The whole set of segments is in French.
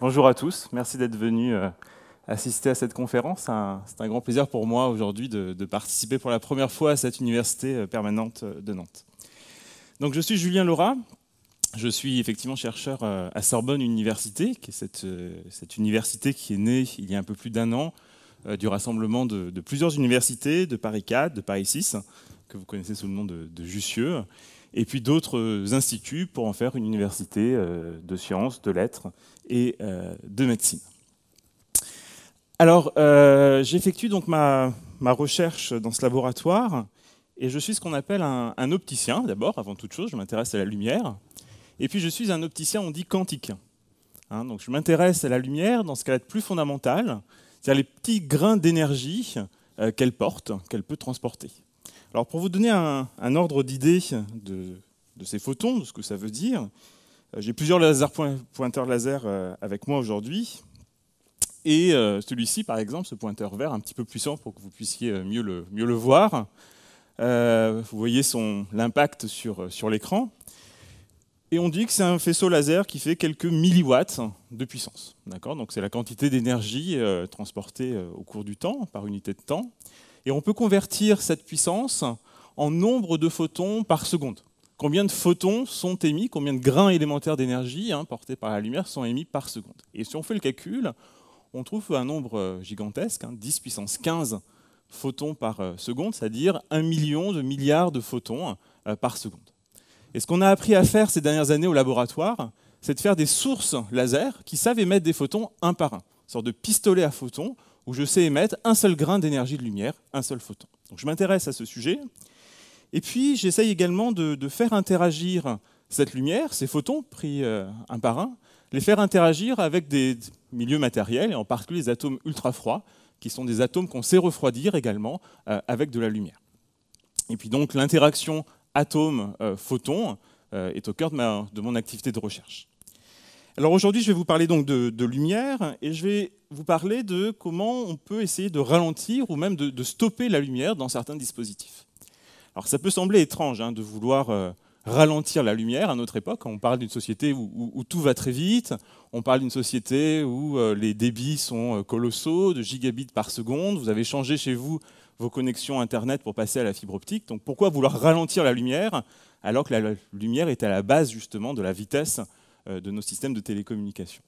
Bonjour à tous, merci d'être venus euh, assister à cette conférence. C'est un, grand plaisir pour moi aujourd'hui de, participer pour la première fois à cette université euh, permanente euh, de Nantes. Donc je suis Julien Laura, je suis effectivement chercheur à Sorbonne Université, qui est cette université qui est née il y a un peu plus d'un an euh, du rassemblement de, plusieurs universités, de Paris 4, de Paris 6, que vous connaissez sous le nom de, Jussieu, et puis d'autres euh, instituts pour en faire une université euh, de sciences, de lettres et de médecine. Alors, j'effectue donc ma, recherche dans ce laboratoire et je suis ce qu'on appelle un, opticien d'abord, avant toute chose, je m'intéresse à la lumière. Et puis je suis un opticien, on dit quantique. Hein, donc je m'intéresse à la lumière dans ce qu'elle est plus fondamental, c'est-à-dire les petits grains d'énergie euh, qu'elle porte, qu'elle peut transporter. Alors pour vous donner un, ordre d'idée de, ces photons, de ce que ça veut dire, euh, j'ai plusieurs laser pointeurs laser euh, avec moi aujourd'hui. Et celui-ci, par exemple, ce pointeur vert, un petit peu puissant pour que vous puissiez mieux le, mieux le voir. vous voyez l'impact sur, sur l'écran. Et on dit que c'est un faisceau laser qui fait quelques milliwatts de puissance. D'accord Donc c'est la quantité d'énergie euh, transportée euh, au cours du temps, par unité de temps. Et on peut convertir cette puissance en nombre de photons par seconde. Combien de photons sont émis, combien de grains élémentaires d'énergie hein, portés par la lumière sont émis par seconde. Et si on fait le calcul, on trouve un nombre euh, gigantesque, 10 hein, puissance 15 photons par seconde, c'est-à-dire un million de milliards de photons par seconde. Et ce qu'on a appris à faire ces dernières années au laboratoire, c'est de faire des sources laser qui savent émettre des photons un par un. Une sorte de pistolet à photons où je sais émettre un seul grain d'énergie de lumière, un seul photon. Donc je m'intéresse à ce sujet. Et puis j'essaye également de, faire interagir cette lumière, ces photons pris euh, un par un, les faire interagir avec des milieux matériels, et en particulier les atomes ultra-froids, qui sont des atomes qu'on sait refroidir également euh, avec de la lumière. Et puis donc l'interaction atome-photon euh, euh, est au cœur de, mon activité de recherche. Alors aujourd'hui, je vais vous parler donc de, lumière et je vais vous parler de comment on peut essayer de ralentir ou même de, stopper la lumière dans certains dispositifs. Alors ça peut sembler étrange hein, de vouloir euh, ralentir la lumière à notre époque. On parle d'une société où, tout va très vite, on parle d'une société où les débits sont colossaux, de gigabits par seconde. Vous avez changé chez vous vos connexions Internet pour passer à la fibre optique. Donc pourquoi vouloir ralentir la lumière alors que la lumière est à la base justement de la vitesse euh, de nos systèmes de télécommunication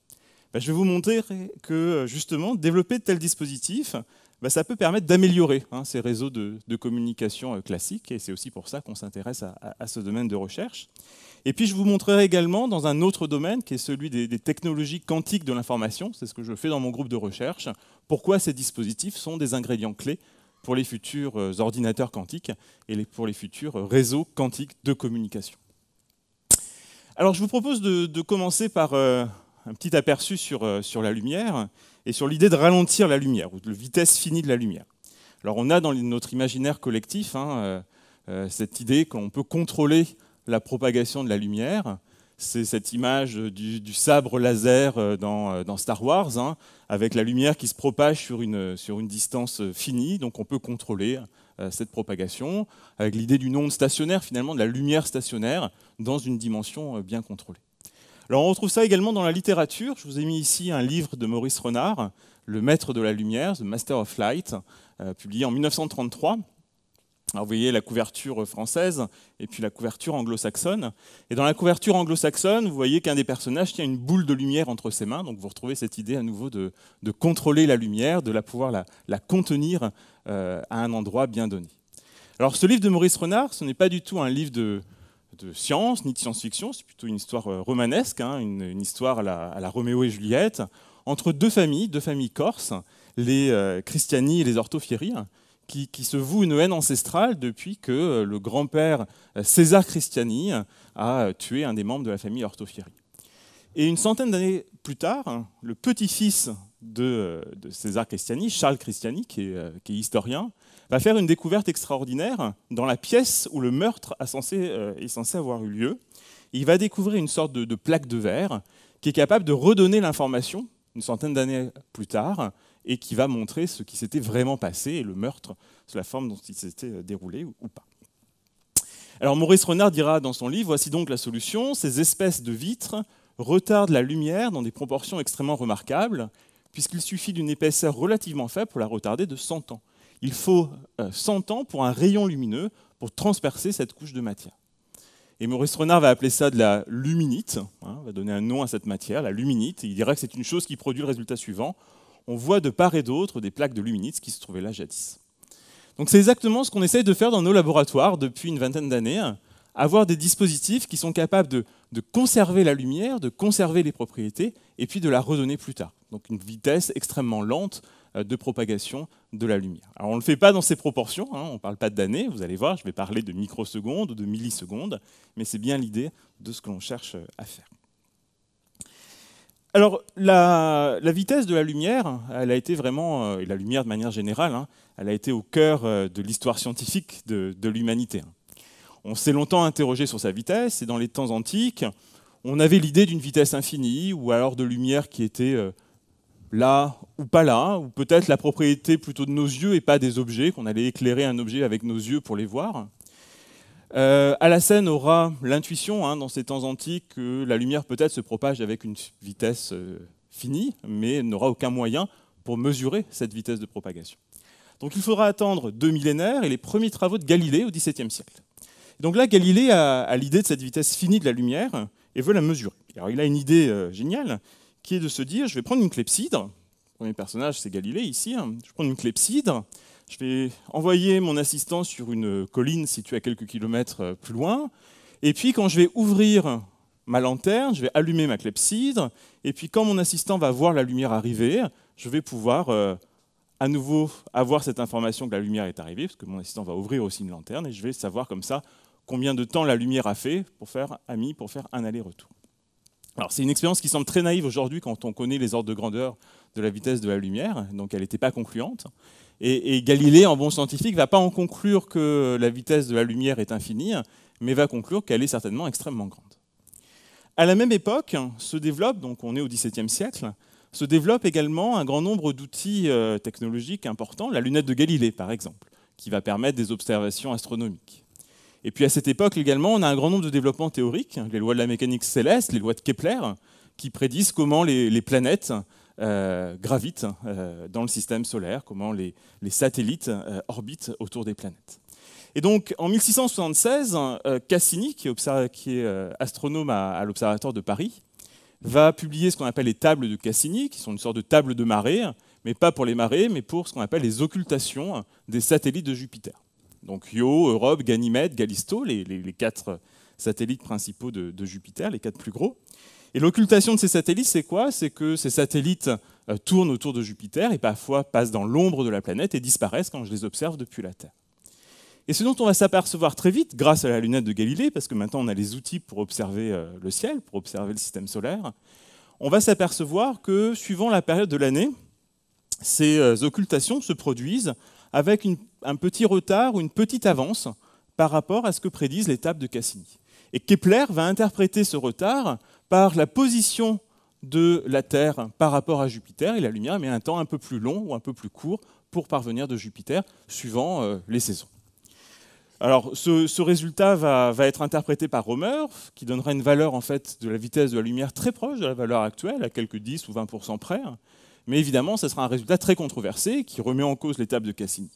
ben, Je vais vous montrer que justement développer de tels dispositifs, ben, ça peut permettre d'améliorer hein, ces réseaux de, communication euh, classiques et c'est aussi pour ça qu'on s'intéresse à, ce domaine de recherche. Et puis je vous montrerai également dans un autre domaine qui est celui des, des technologies quantiques de l'information, c'est ce que je fais dans mon groupe de recherche, pourquoi ces dispositifs sont des ingrédients clés pour les futurs euh, ordinateurs quantiques et pour les futurs euh, réseaux quantiques de communication. Alors je vous propose de, commencer par euh, un petit aperçu sur, la lumière et sur l'idée de ralentir la lumière, ou de la vitesse finie de la lumière. Alors on a dans notre imaginaire collectif hein, cette idée qu'on peut contrôler la propagation de la lumière c'est cette image du, sabre laser euh, euh, dans, Star Wars, hein, avec la lumière qui se propage sur une, sur une distance euh, finie, donc on peut contrôler cette propagation, avec l'idée d'une onde stationnaire, finalement, de la lumière stationnaire dans une dimension bien contrôlée. Alors on retrouve ça également dans la littérature. Je vous ai mis ici un livre de Maurice Renard, Le Maître de la Lumière, The Master of Light, publié en 1933, vous voyez la couverture française et puis la couverture anglo-saxonne. Et dans la couverture anglo-saxonne, vous voyez qu'un des personnages tient une boule de lumière entre ses mains. Donc vous retrouvez cette idée à nouveau de, contrôler la lumière, de la pouvoir la, contenir euh, à un endroit bien donné. Alors ce livre de Maurice Renard, ce n'est pas du tout un livre de, science ni de science-fiction, c'est plutôt une histoire euh, romanesque, hein, une, histoire à la, Roméo et Juliette, entre deux familles, deux familles corses, les euh, Christiani et les Orthofieri qui, se voue une haine ancestrale depuis que euh, le grand-père euh, César Christiani euh, a tué un des membres de la famille ortofieri Et une centaine d'années plus tard, le petit-fils de, César Christiani, Charles Christiani, qui est, historien, va faire une découverte extraordinaire dans la pièce où le meurtre est censé avoir eu lieu. Il va découvrir une sorte de plaque de verre qui est capable de redonner l'information, une centaine d'années plus tard, et qui va montrer ce qui s'était vraiment passé et le meurtre sous la forme dont il s'était euh, déroulé ou pas. Alors Maurice Renard dira dans son livre, voici donc la solution, ces espèces de vitres retardent la lumière dans des proportions extrêmement remarquables, puisqu'il suffit d'une épaisseur relativement faible pour la retarder de 100 ans. Il faut 100 euh, ans pour un rayon lumineux pour transpercer cette couche de matière. Et Maurice Renard va appeler ça de la luminite, hein, va donner un nom à cette matière, la luminite. il dira que c'est une chose qui produit le résultat suivant on voit de part et d'autre des plaques de luminites qui se trouvaient là jadis. Donc c'est exactement ce qu'on essaye de faire dans nos laboratoires depuis une vingtaine d'années, avoir des dispositifs qui sont capables de, conserver la lumière, de conserver les propriétés, et puis de la redonner plus tard. Donc une vitesse extrêmement lente euh, de propagation de la lumière. Alors on ne le fait pas dans ces proportions, hein, on ne parle pas d'années, vous allez voir, je vais parler de microsecondes ou de millisecondes, mais c'est bien l'idée de ce que l'on cherche euh, à faire. Alors, la, vitesse de la lumière, elle a été vraiment, euh, et la lumière de manière générale, hein, elle a été au cœur euh, de l'histoire scientifique de l'humanité. On s'est longtemps interrogé sur sa vitesse, et dans les temps antiques, on avait l'idée d'une vitesse infinie, ou alors de lumière qui était euh, là ou pas là, ou peut-être la propriété plutôt de nos yeux et pas des objets, qu'on allait éclairer un objet avec nos yeux pour les voir. Euh, Alassane aura l'intuition hein, dans ces temps antiques que la lumière peut-être se propage avec une vitesse euh, finie, mais n'aura aucun moyen pour mesurer cette vitesse de propagation. Donc il faudra attendre deux millénaires et les premiers travaux de Galilée au XVIIe siècle. donc là, Galilée a, l'idée de cette vitesse finie de la lumière et veut la mesurer. Alors il a une idée euh, géniale qui est de se dire, je vais prendre une clepsydre, le premier personnage c'est Galilée ici, hein. je vais prendre une clepsydre, je vais envoyer mon assistant sur une colline située à quelques kilomètres euh, plus loin. Et puis, quand je vais ouvrir ma lanterne, je vais allumer ma clepsydre. Et puis, quand mon assistant va voir la lumière arriver, je vais pouvoir euh, à nouveau avoir cette information que la lumière est arrivée, parce que mon assistant va ouvrir aussi une lanterne. Et je vais savoir comme ça combien de temps la lumière a fait pour faire ami, pour faire un aller-retour. Alors, c'est une expérience qui semble très naïve aujourd'hui quand on connaît les ordres de grandeur de la vitesse de la lumière, donc elle n'était pas concluante. Et, Galilée, en bon scientifique, ne va pas en conclure que la vitesse de la lumière est infinie, mais va conclure qu'elle est certainement extrêmement grande. À la même époque, se développe, donc on est au XVIIe siècle, se développe également un grand nombre d'outils euh, technologiques importants, la lunette de Galilée par exemple, qui va permettre des observations astronomiques. Et puis à cette époque également, on a un grand nombre de développements théoriques, les lois de la mécanique céleste, les lois de Kepler, qui prédisent comment les planètes euh, gravite hein, euh, dans le système solaire, comment les, satellites euh, orbitent autour des planètes. Et donc en 1676, Cassini, qui, est astronome à, l'Observatoire de Paris, va publier ce qu'on appelle les tables de Cassini, qui sont une sorte de table de marée, mais pas pour les marées, mais pour ce qu'on appelle les occultations hein, des satellites de Jupiter. Donc Io, Europe, Ganymède, Galisto, les, quatre satellites principaux de Jupiter, les quatre plus gros. Et l'occultation de ces satellites, c'est quoi C'est que ces satellites euh, tournent autour de Jupiter et parfois passent dans l'ombre de la planète et disparaissent quand je les observe depuis la Terre. Et ce dont on va s'apercevoir très vite, grâce à la lunette de Galilée, parce que maintenant on a les outils pour observer euh, le ciel, pour observer le système solaire, on va s'apercevoir que suivant la période de l'année, ces euh, occultations se produisent avec un petit retard ou une petite avance par rapport à ce que prédisent les tables de Cassini. Et Kepler va interpréter ce retard par la position de la Terre par rapport à Jupiter, et la lumière met eh un temps un peu plus long ou un peu plus court pour parvenir de Jupiter, suivant euh, les saisons. Alors, ce, résultat va, être interprété par Romer, qui donnera une valeur en fait de la vitesse de la lumière très proche de la valeur actuelle, à quelques 10 ou 20 près. Mais évidemment, ce sera un résultat très controversé qui remet en cause l'étape de Cassini.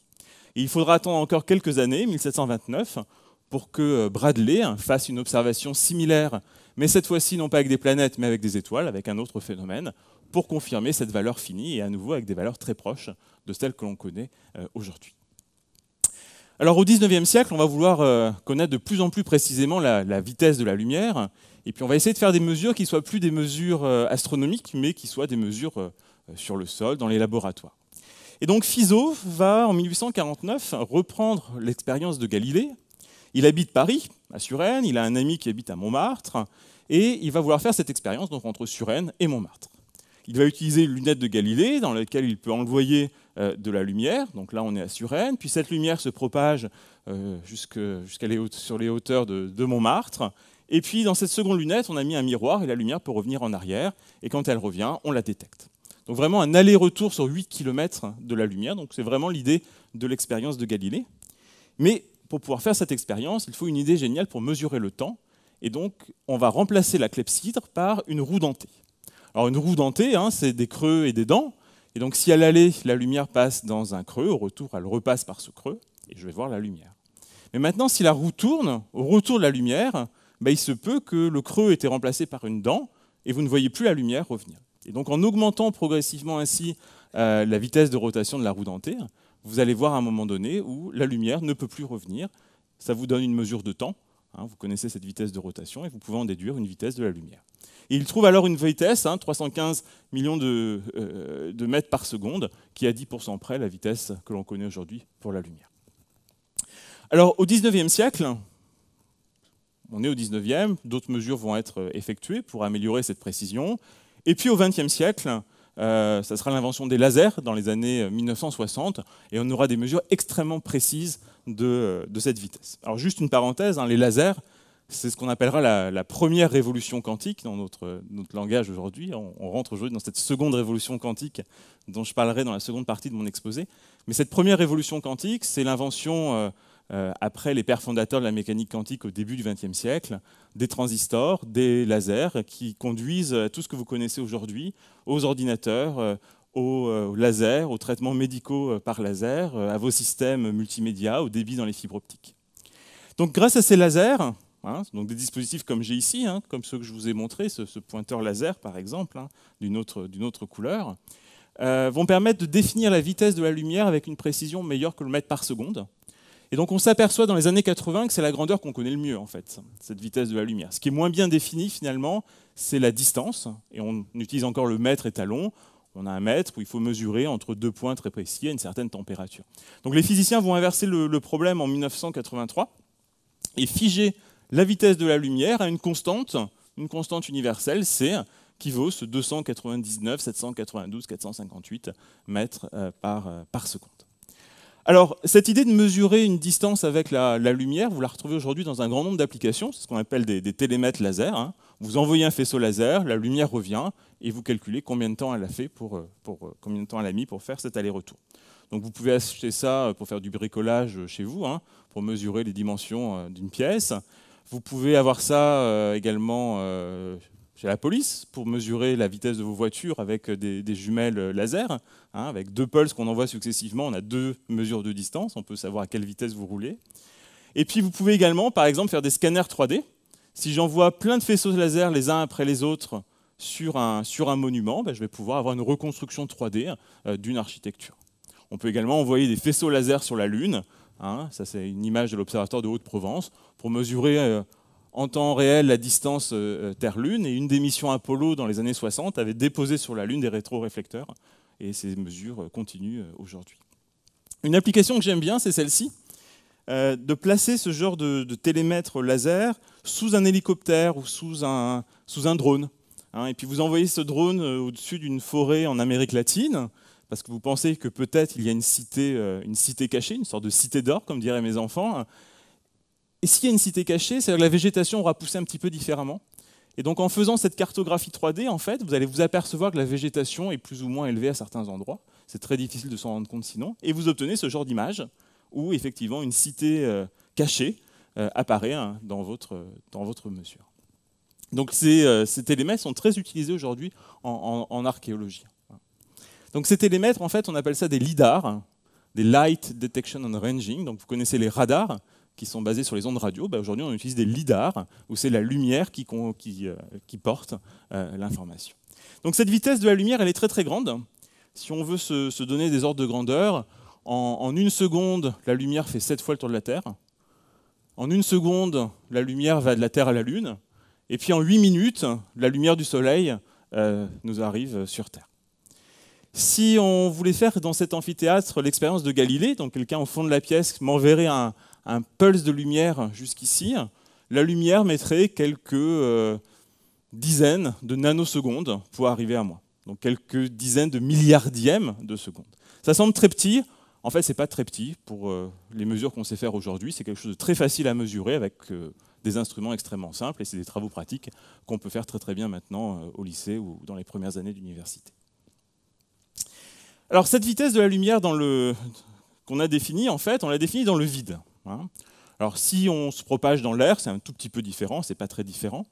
il faudra attendre encore quelques années, 1729, pour que euh, Bradley hein, fasse une observation similaire mais cette fois-ci non pas avec des planètes, mais avec des étoiles, avec un autre phénomène, pour confirmer cette valeur finie, et à nouveau avec des valeurs très proches de celles que l'on connaît euh, aujourd'hui. Alors au XIXe siècle, on va vouloir euh, connaître de plus en plus précisément la, vitesse de la lumière, et puis on va essayer de faire des mesures qui soient plus des mesures euh, astronomiques, mais qui soient des mesures sur le sol, dans les laboratoires. Et donc Fizeau va, en 1849, reprendre l'expérience de Galilée, il habite Paris, à Suresnes, il a un ami qui habite à Montmartre, et il va vouloir faire cette expérience donc, entre Suresnes et Montmartre. Il va utiliser une lunette de Galilée dans laquelle il peut envoyer euh, de la lumière. Donc là, on est à Suresnes. Puis cette lumière se propage euh, jusqu'à les les hauteurs de, de, Montmartre. Et puis dans cette seconde lunette, on a mis un miroir et la lumière peut revenir en arrière. Et quand elle revient, on la détecte. Donc vraiment un aller-retour sur 8 km de la lumière. Donc c'est vraiment l'idée de l'expérience de Galilée. Mais pour pouvoir faire cette expérience, il faut une idée géniale pour mesurer le temps. Et donc, on va remplacer la clepsydre par une roue dentée. Alors, une roue dentée, hein, c'est des creux et des dents. Et donc, si elle allait la lumière passe dans un creux, au retour, elle repasse par ce creux, et je vais voir la lumière. Mais maintenant, si la roue tourne, au retour de la lumière, bah, il se peut que le creux ait été remplacé par une dent, et vous ne voyez plus la lumière revenir. Et donc, en augmentant progressivement ainsi euh, la vitesse de rotation de la roue dentée, vous allez voir à un moment donné où la lumière ne peut plus revenir. Ça vous donne une mesure de temps. Hein, vous connaissez cette vitesse de rotation et vous pouvez en déduire une vitesse de la lumière. il trouve alors une vitesse, 315 hein, millions euh, de, mètres par seconde, qui est à 10% près la vitesse que l'on connaît aujourd'hui pour la lumière. Alors au 19e siècle, on est au 19e, d'autres mesures vont être effectuées pour améliorer cette précision. Et puis au 20e siècle, euh, ça sera l'invention des lasers dans les années 1960, euh, et on aura des mesures extrêmement précises de, euh, cette vitesse. Alors juste une parenthèse, hein, les lasers, c'est ce qu'on appellera la, première révolution quantique dans notre, notre langage aujourd'hui. on, rentre aujourd'hui dans cette seconde révolution quantique dont je parlerai dans la seconde partie de mon exposé. Mais cette première révolution quantique, c'est l'invention euh, après les pères fondateurs de la mécanique quantique au début du XXe siècle, des transistors, des lasers qui conduisent euh, tout ce que vous connaissez aujourd'hui aux ordinateurs, euh, aux lasers, aux traitements médicaux par laser, à vos systèmes multimédia, au débit dans les fibres optiques. Donc grâce à ces lasers, hein, donc des dispositifs comme j'ai ici, hein, comme ceux que je vous ai montrés, ce, pointeur laser par exemple, hein, d'une autre, couleur, vont permettre de définir la vitesse de la lumière avec une précision meilleure que le mètre par seconde. Et donc on s'aperçoit dans les années 80 que c'est la grandeur qu'on connaît le mieux, en fait, cette vitesse de la lumière. Ce qui est moins bien défini, finalement, c'est la distance, et on utilise encore le mètre étalon. On a un mètre où il faut mesurer entre deux points très précis à une certaine température. Donc les physiciens vont inverser le, problème en 1983 et figer la vitesse de la lumière à une constante, une constante universelle, c'est qui vaut ce 299, 792, 458 mètres euh, euh, par seconde. Alors, cette idée de mesurer une distance avec la, lumière, vous la retrouvez aujourd'hui dans un grand nombre d'applications, c'est ce qu'on appelle des, télémètres laser. Hein. Vous envoyez un faisceau laser, la lumière revient, et vous calculez combien de temps elle a fait pour, euh, euh, combien de temps mis pour faire cet aller-retour. Donc vous pouvez acheter ça euh, pour faire du bricolage chez vous, hein, pour mesurer les dimensions d'une pièce. Vous pouvez avoir ça également la police pour mesurer la vitesse de vos voitures avec euh, des, jumelles euh, laser. Hein, avec deux pulses qu'on envoie successivement, on a deux mesures de distance, on peut savoir à quelle vitesse vous roulez. Et puis vous pouvez également, par exemple, faire des scanners 3D. Si j'envoie plein de faisceaux laser les uns après les autres sur un, sur un monument, ben, je vais pouvoir avoir une reconstruction 3D euh, d'une architecture. On peut également envoyer des faisceaux laser sur la Lune. Hein. ça, c'est une image de l'Observatoire de Haute-Provence pour mesurer en temps réel la distance euh, euh, Terre-Lune, et une des missions Apollo dans les années 60 avait déposé sur la Lune des rétroréflecteurs, et ces mesures euh, continuent aujourd'hui. Une application que j'aime bien, c'est celle-ci, de placer ce genre de, télémètre laser sous un hélicoptère ou sous un, sous un drone. Hein. et puis vous envoyez ce drone au-dessus d'une forêt en Amérique latine, parce que vous pensez que peut-être il y a une cité, une cité cachée, une sorte de cité d'or, comme diraient mes enfants. Hein. Et s'il y a une cité cachée, c'est-à-dire que la végétation aura poussé un petit peu différemment. Et donc en faisant cette cartographie 3D, en fait, vous allez vous apercevoir que la végétation est plus ou moins élevée à certains endroits. C'est très difficile de s'en rendre compte sinon. Et vous obtenez ce genre d'image où effectivement une cité euh, cachée euh, apparaît hein, dans, votre, euh, dans votre mesure. Donc ces, ces télémètres sont très utilisés aujourd'hui en, archéologie. Donc ces télémètres, en fait, on appelle ça des LIDAR, hein, des Light Detection and Ranging. Donc vous connaissez les radars qui sont basés sur les ondes radio, bah, aujourd'hui on utilise des lidars, où c'est la lumière qui, euh, porte euh, l'information. Donc cette vitesse de la lumière, elle est très très grande. Si on veut se, donner des ordres de grandeur, en, une seconde, la lumière fait sept fois le tour de la Terre. En une seconde, la lumière va de la Terre à la Lune. Et puis en huit minutes, la lumière du Soleil euh, nous arrive sur Terre. Si on voulait faire dans cet amphithéâtre l'expérience de Galilée, donc quelqu'un au fond de la pièce m'enverrait un, un pulse de lumière jusqu'ici, la lumière mettrait quelques euh, dizaines de nanosecondes pour arriver à moi. Donc quelques dizaines de milliardièmes de secondes. Ça semble très petit. En fait, ce n'est pas très petit pour euh, les mesures qu'on sait faire aujourd'hui. C'est quelque chose de très facile à mesurer avec euh, des instruments extrêmement simples et c'est des travaux pratiques qu'on peut faire très très bien maintenant au lycée ou dans les premières années d'université. Alors cette vitesse de la lumière dans le qu'on a définie, en fait, on l'a définie dans le vide. Hein. Alors si on se propage dans l'air, c'est un tout petit peu différent, c'est pas très différent.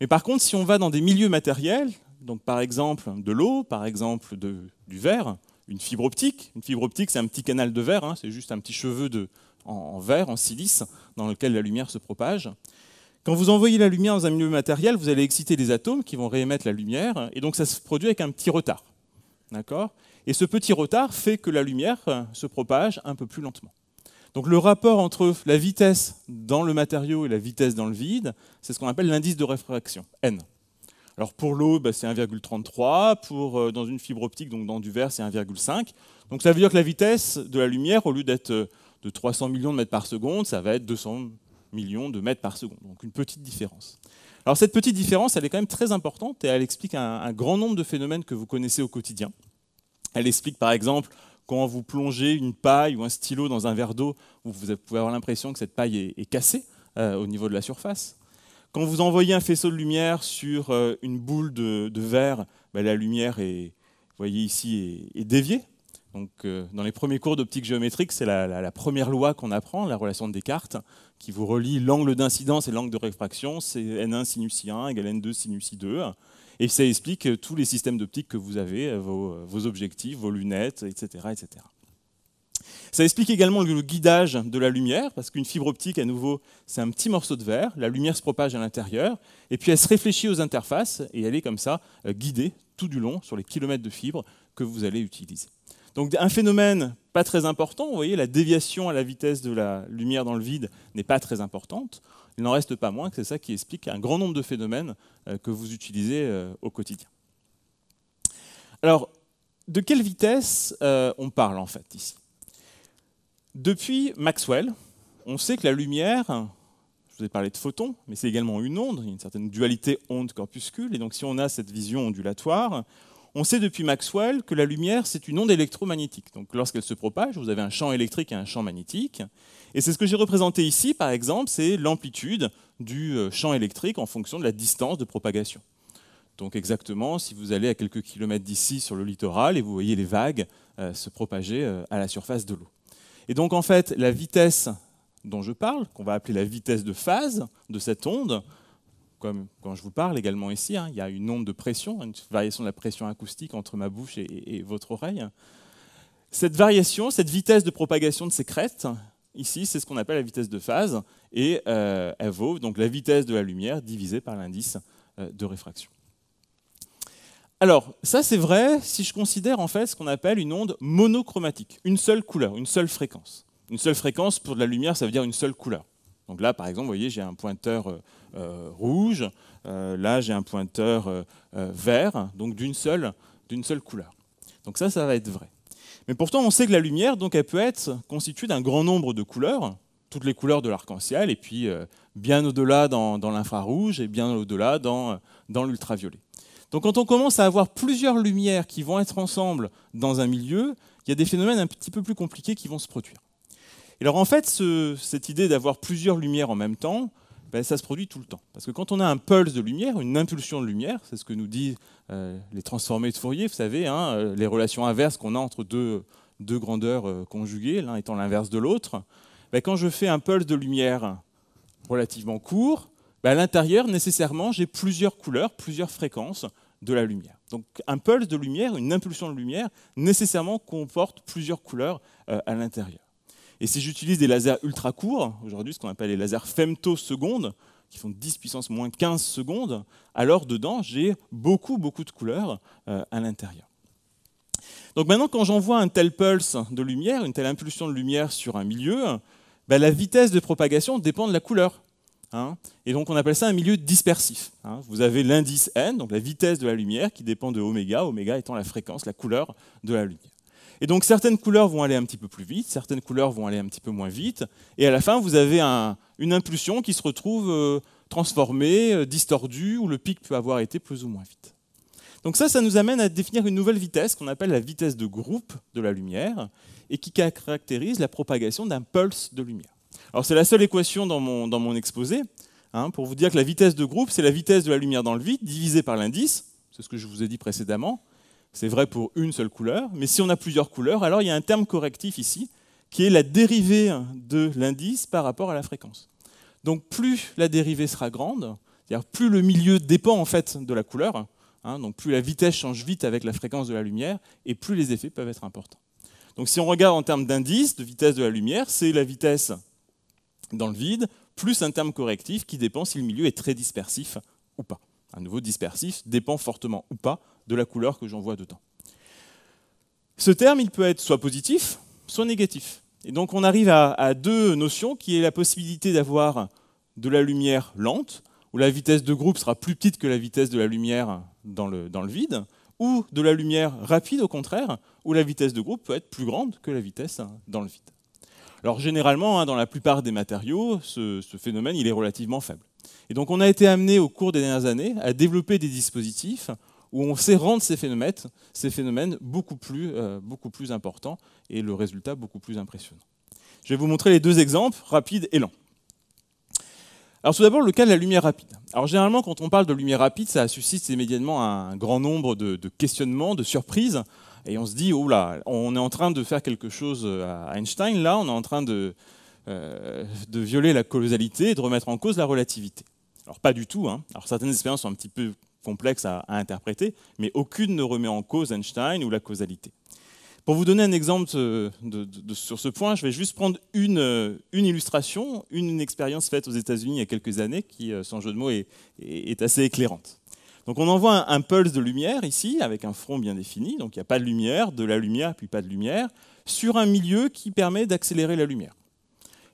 Mais par contre, si on va dans des milieux matériels, donc par exemple de l'eau, par exemple du verre, une fibre optique, une fibre optique c'est un petit canal de verre, hein, c'est juste un petit cheveu de, en, verre, en silice, dans lequel la lumière se propage. Quand vous envoyez la lumière dans un milieu matériel, vous allez exciter des atomes qui vont réémettre la lumière, et donc ça se produit avec un petit retard. D'accord Et ce petit retard fait que la lumière euh, se propage un peu plus lentement. Donc le rapport entre la vitesse dans le matériau et la vitesse dans le vide, c'est ce qu'on appelle l'indice de réfraction, N. Alors pour l'eau, bah, c'est 1,33, pour, euh, dans une fibre optique, donc dans du verre, c'est 1,5. Donc ça veut dire que la vitesse de la lumière, au lieu d'être euh, de 300 millions de mètres par seconde, ça va être 200 millions de mètres par seconde. Donc une petite différence. Alors cette petite différence, elle est quand même très importante et elle explique un grand nombre de phénomènes que vous connaissez au quotidien. Elle explique par exemple quand vous plongez une paille ou un stylo dans un verre d'eau, vous pouvez avoir l'impression que cette paille est, cassée euh, au niveau de la surface. Quand vous envoyez un faisceau de lumière sur euh, une boule de, verre, ben, la lumière est, voyez ici, est, déviée. Donc, euh, dans les premiers cours d'optique géométrique, c'est la, la, première loi qu'on apprend, la relation de Descartes, qui vous relie l'angle d'incidence et l'angle de réfraction, c'est n1 sinus i1 égale n2 sinus i2. Et ça explique euh, tous les systèmes d'optique que vous avez, euh, euh, vos, objectifs, vos lunettes, etc., etc. Ça explique également le guidage de la lumière, parce qu'une fibre optique, à nouveau, c'est un petit morceau de verre, la lumière se propage à l'intérieur, et puis elle se réfléchit aux interfaces, et elle est comme ça guidée tout du long sur les kilomètres de fibres que vous allez utiliser. Donc un phénomène pas très important, vous voyez, la déviation à la vitesse de la lumière dans le vide n'est pas très importante il n'en reste pas moins que c'est ça qui explique un grand nombre de phénomènes euh, que vous utilisez euh, au quotidien. Alors, de quelle vitesse euh, on parle en fait ici Depuis Maxwell, on sait que la lumière, je vous ai parlé de photons, mais c'est également une onde, il y a une certaine dualité onde-corpuscule, et donc si on a cette vision ondulatoire, on sait depuis Maxwell que la lumière, c'est une onde électromagnétique. Donc lorsqu'elle se propage, vous avez un champ électrique et un champ magnétique. Et c'est ce que j'ai représenté ici, par exemple, c'est l'amplitude du euh, champ électrique en fonction de la distance de propagation. Donc exactement, si vous allez à quelques kilomètres d'ici sur le littoral et vous voyez les vagues euh, se propager euh, à la surface de l'eau. Et donc en fait, la vitesse dont je parle, qu'on va appeler la vitesse de phase de cette onde, comme quand je vous parle également ici, hein, il y a une onde de pression, une variation de la pression acoustique entre ma bouche et, votre oreille. Cette variation, cette vitesse de propagation de ces crêtes, ici, c'est ce qu'on appelle la vitesse de phase, et euh, elle vaut donc la vitesse de la lumière divisée par l'indice euh, de réfraction. Alors, ça c'est vrai si je considère en fait ce qu'on appelle une onde monochromatique, une seule couleur, une seule fréquence. Une seule fréquence pour de la lumière, ça veut dire une seule couleur. Donc là, par exemple, vous voyez, j'ai un pointeur euh, euh, rouge. Euh, là, j'ai un pointeur euh, vert, donc d'une seule, couleur. Donc ça, ça va être vrai. Mais pourtant, on sait que la lumière, donc, elle peut être constituée d'un grand nombre de couleurs, toutes les couleurs de l'arc-en-ciel, et puis bien au-delà dans, l'infrarouge et bien au-delà dans, l'ultraviolet. Donc quand on commence à avoir plusieurs lumières qui vont être ensemble dans un milieu, il y a des phénomènes un petit peu plus compliqués qui vont se produire. Et alors en fait, cette idée d'avoir plusieurs lumières en même temps, ben, ça se produit tout le temps. Parce que quand on a un pulse de lumière, une impulsion de lumière, c'est ce que nous disent euh, les transformés de Fourier, vous savez, hein, euh, les relations inverses qu'on a entre deux, deux grandeurs euh, conjuguées, l'un étant l'inverse de l'autre, ben, quand je fais un pulse de lumière relativement court, ben, à l'intérieur, nécessairement, j'ai plusieurs couleurs, plusieurs fréquences de la lumière. Donc un pulse de lumière, une impulsion de lumière, nécessairement comporte plusieurs couleurs à l'intérieur. Et si j'utilise des lasers ultra courts, aujourd'hui ce qu'on appelle les lasers femtosecondes, qui font 10 puissance moins 15 secondes, alors dedans j'ai beaucoup beaucoup de couleurs euh, à l'intérieur. Donc maintenant quand j'envoie un tel pulse de lumière, une telle impulsion de lumière sur un milieu, ben, la vitesse de propagation dépend de la couleur. Hein. et donc on appelle ça un milieu dispersif. Hein. Vous avez l'indice n, donc la vitesse de la lumière, qui dépend de ω, oméga étant la fréquence, la couleur de la lumière. Et donc certaines couleurs vont aller un petit peu plus vite, certaines couleurs vont aller un petit peu moins vite, et à la fin, vous avez une impulsion qui se retrouve euh, transformée, euh, distordue, où le pic peut avoir été plus ou moins vite. Donc ça, ça nous amène à définir une nouvelle vitesse qu'on appelle la vitesse de groupe de la lumière, et qui caractérise la propagation d'un pulse de lumière. Alors c'est la seule équation dans mon, exposé, hein, pour vous dire que la vitesse de groupe, c'est la vitesse de la lumière dans le vide divisée par l'indice, c'est ce que je vous ai dit précédemment, c'est vrai pour une seule couleur, mais si on a plusieurs couleurs, alors il y a un terme correctif ici, qui est la dérivée de l'indice par rapport à la fréquence. Donc plus la dérivée sera grande, c'est-à-dire plus le milieu dépend en fait de la couleur, hein, donc plus la vitesse change vite avec la fréquence de la lumière, et plus les effets peuvent être importants. Donc si on regarde en termes d'indice, de vitesse de la lumière, c'est la vitesse dans le vide, plus un terme correctif qui dépend si le milieu est très dispersif ou pas. Un nouveau dispersif dépend fortement ou pas de la couleur que j'envoie dedans. Ce terme, il peut être soit positif, soit négatif. Et donc on arrive à, deux notions, qui est la possibilité d'avoir de la lumière lente, où la vitesse de groupe sera plus petite que la vitesse de la lumière dans le, vide, ou de la lumière rapide au contraire, où la vitesse de groupe peut être plus grande que la vitesse dans le vide. Alors généralement, hein, dans la plupart des matériaux, ce, ce phénomène il est relativement faible. Et donc on a été amené au cours des dernières années à développer des dispositifs où on sait rendre ces phénomènes, ces phénomènes euh, beaucoup, plus, importants et le résultat beaucoup plus impressionnant. Je vais vous montrer les deux exemples, rapide et lent. Alors tout d'abord le cas de la lumière rapide. Alors généralement quand on parle de lumière rapide, ça suscite immédiatement un grand nombre de, questionnements, de surprises, et on se dit, oh là, on est en train de faire quelque chose à Einstein, là on est en train de, euh, violer la causalité et de remettre en cause la relativité. Alors pas du tout, hein. Alors certaines expériences sont un petit peu complexe à, interpréter, mais aucune ne remet en cause Einstein ou la causalité. Pour vous donner un exemple euh, sur ce point, je vais juste prendre une, euh, illustration, une, expérience faite aux États-Unis il y a quelques années qui, euh, sans jeu de mots, est, assez éclairante. Donc on envoie un, un, pulse de lumière ici, avec un front bien défini, donc il n'y a pas de lumière, de la lumière, puis pas de lumière, sur un milieu qui permet d'accélérer la lumière.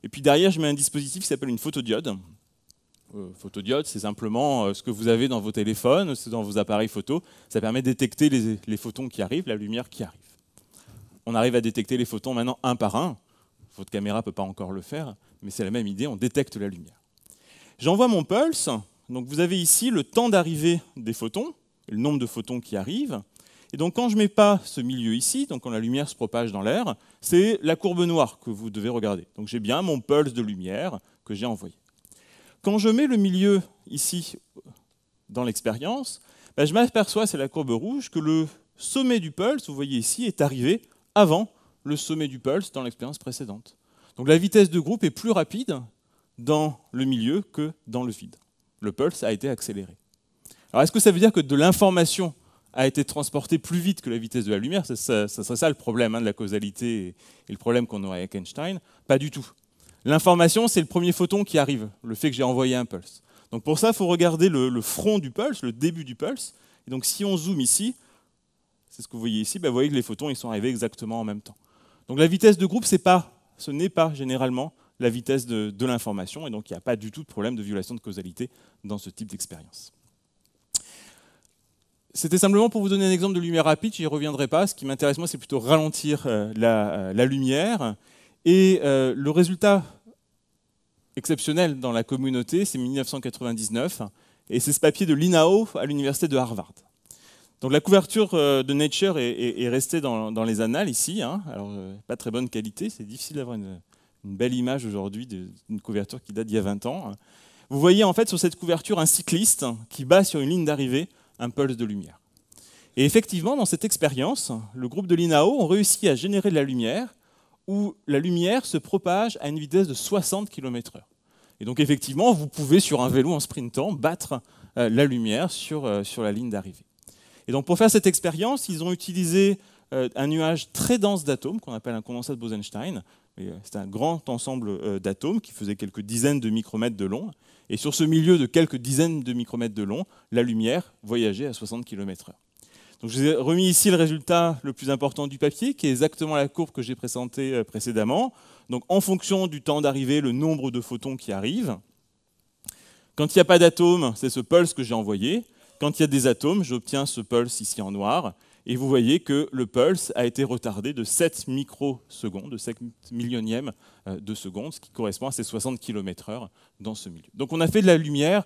Et puis derrière, je mets un dispositif qui s'appelle une photodiode, euh, photodiode, c'est simplement euh, ce que vous avez dans vos téléphones, c'est dans vos appareils photo. Ça permet de détecter les, photons qui arrivent, la lumière qui arrive. On arrive à détecter les photons maintenant un par un. Votre caméra ne peut pas encore le faire, mais c'est la même idée, on détecte la lumière. J'envoie mon pulse. Donc vous avez ici le temps d'arrivée des photons, le nombre de photons qui arrivent. Et donc quand je ne mets pas ce milieu ici, donc quand la lumière se propage dans l'air, c'est la courbe noire que vous devez regarder. Donc j'ai bien mon pulse de lumière que j'ai envoyé. Quand je mets le milieu ici dans l'expérience, ben, je m'aperçois, c'est la courbe rouge, que le sommet du pulse, vous voyez ici, est arrivé avant le sommet du pulse dans l'expérience précédente. Donc la vitesse de groupe est plus rapide dans le milieu que dans le vide. Le pulse a été accéléré. Alors est-ce que ça veut dire que de l'information a été transportée plus vite que la vitesse de la lumière ça, serait ça le problème hein, de la causalité et, et le problème qu'on aurait avec Einstein Pas du tout. L'information, c'est le premier photon qui arrive, le fait que j'ai envoyé un pulse. Donc pour ça, il faut regarder le, front du pulse, le début du pulse. Et donc si on zoome ici, c'est ce que vous voyez ici, bah, vous voyez que les photons ils sont arrivés exactement en même temps. Donc la vitesse de groupe, ce n'est pas généralement la vitesse de, l'information, et donc il n'y a pas du tout de problème de violation de causalité dans ce type d'expérience. C'était simplement pour vous donner un exemple de lumière rapide, n'y reviendrai pas. Ce qui m'intéresse, moi, c'est plutôt ralentir euh, euh, la lumière et euh, le résultat exceptionnel dans la communauté, c'est 1999, et c'est ce papier de l'INAO à l'université de Harvard. Donc la couverture euh, de Nature est, restée dans, les annales ici. Hein. Alors euh, pas très bonne qualité, c'est difficile d'avoir une, belle image aujourd'hui d'une couverture qui date d'il y a 20 ans. Hein. Vous voyez en fait sur cette couverture un cycliste qui bat sur une ligne d'arrivée un pulse de lumière. Et effectivement, dans cette expérience, le groupe de l'INAO ont réussi à générer de la lumière où la lumière se propage à une vitesse de 60 km/h. Et donc effectivement, vous pouvez sur un vélo en sprintant battre euh, la lumière sur, euh, sur la ligne d'arrivée. Et donc pour faire cette expérience, ils ont utilisé euh, un nuage très dense d'atomes qu'on appelle un condensat de Bose-Einstein. C'est un grand ensemble d'atomes qui faisait quelques dizaines de micromètres de long. Et sur ce milieu de quelques dizaines de micromètres de long, la lumière voyageait à 60 km/h je vous ai remis ici le résultat le plus important du papier, qui est exactement la courbe que j'ai présentée euh, précédemment. Donc, en fonction du temps d'arrivée, le nombre de photons qui arrivent. Quand il n'y a pas d'atomes, c'est ce pulse que j'ai envoyé. Quand il y a des atomes, j'obtiens ce pulse ici en noir. Et vous voyez que le pulse a été retardé de 7 microsecondes, de 7 millionièmes euh, de secondes, ce qui correspond à ces 60 km/h dans ce milieu. Donc on a fait de la lumière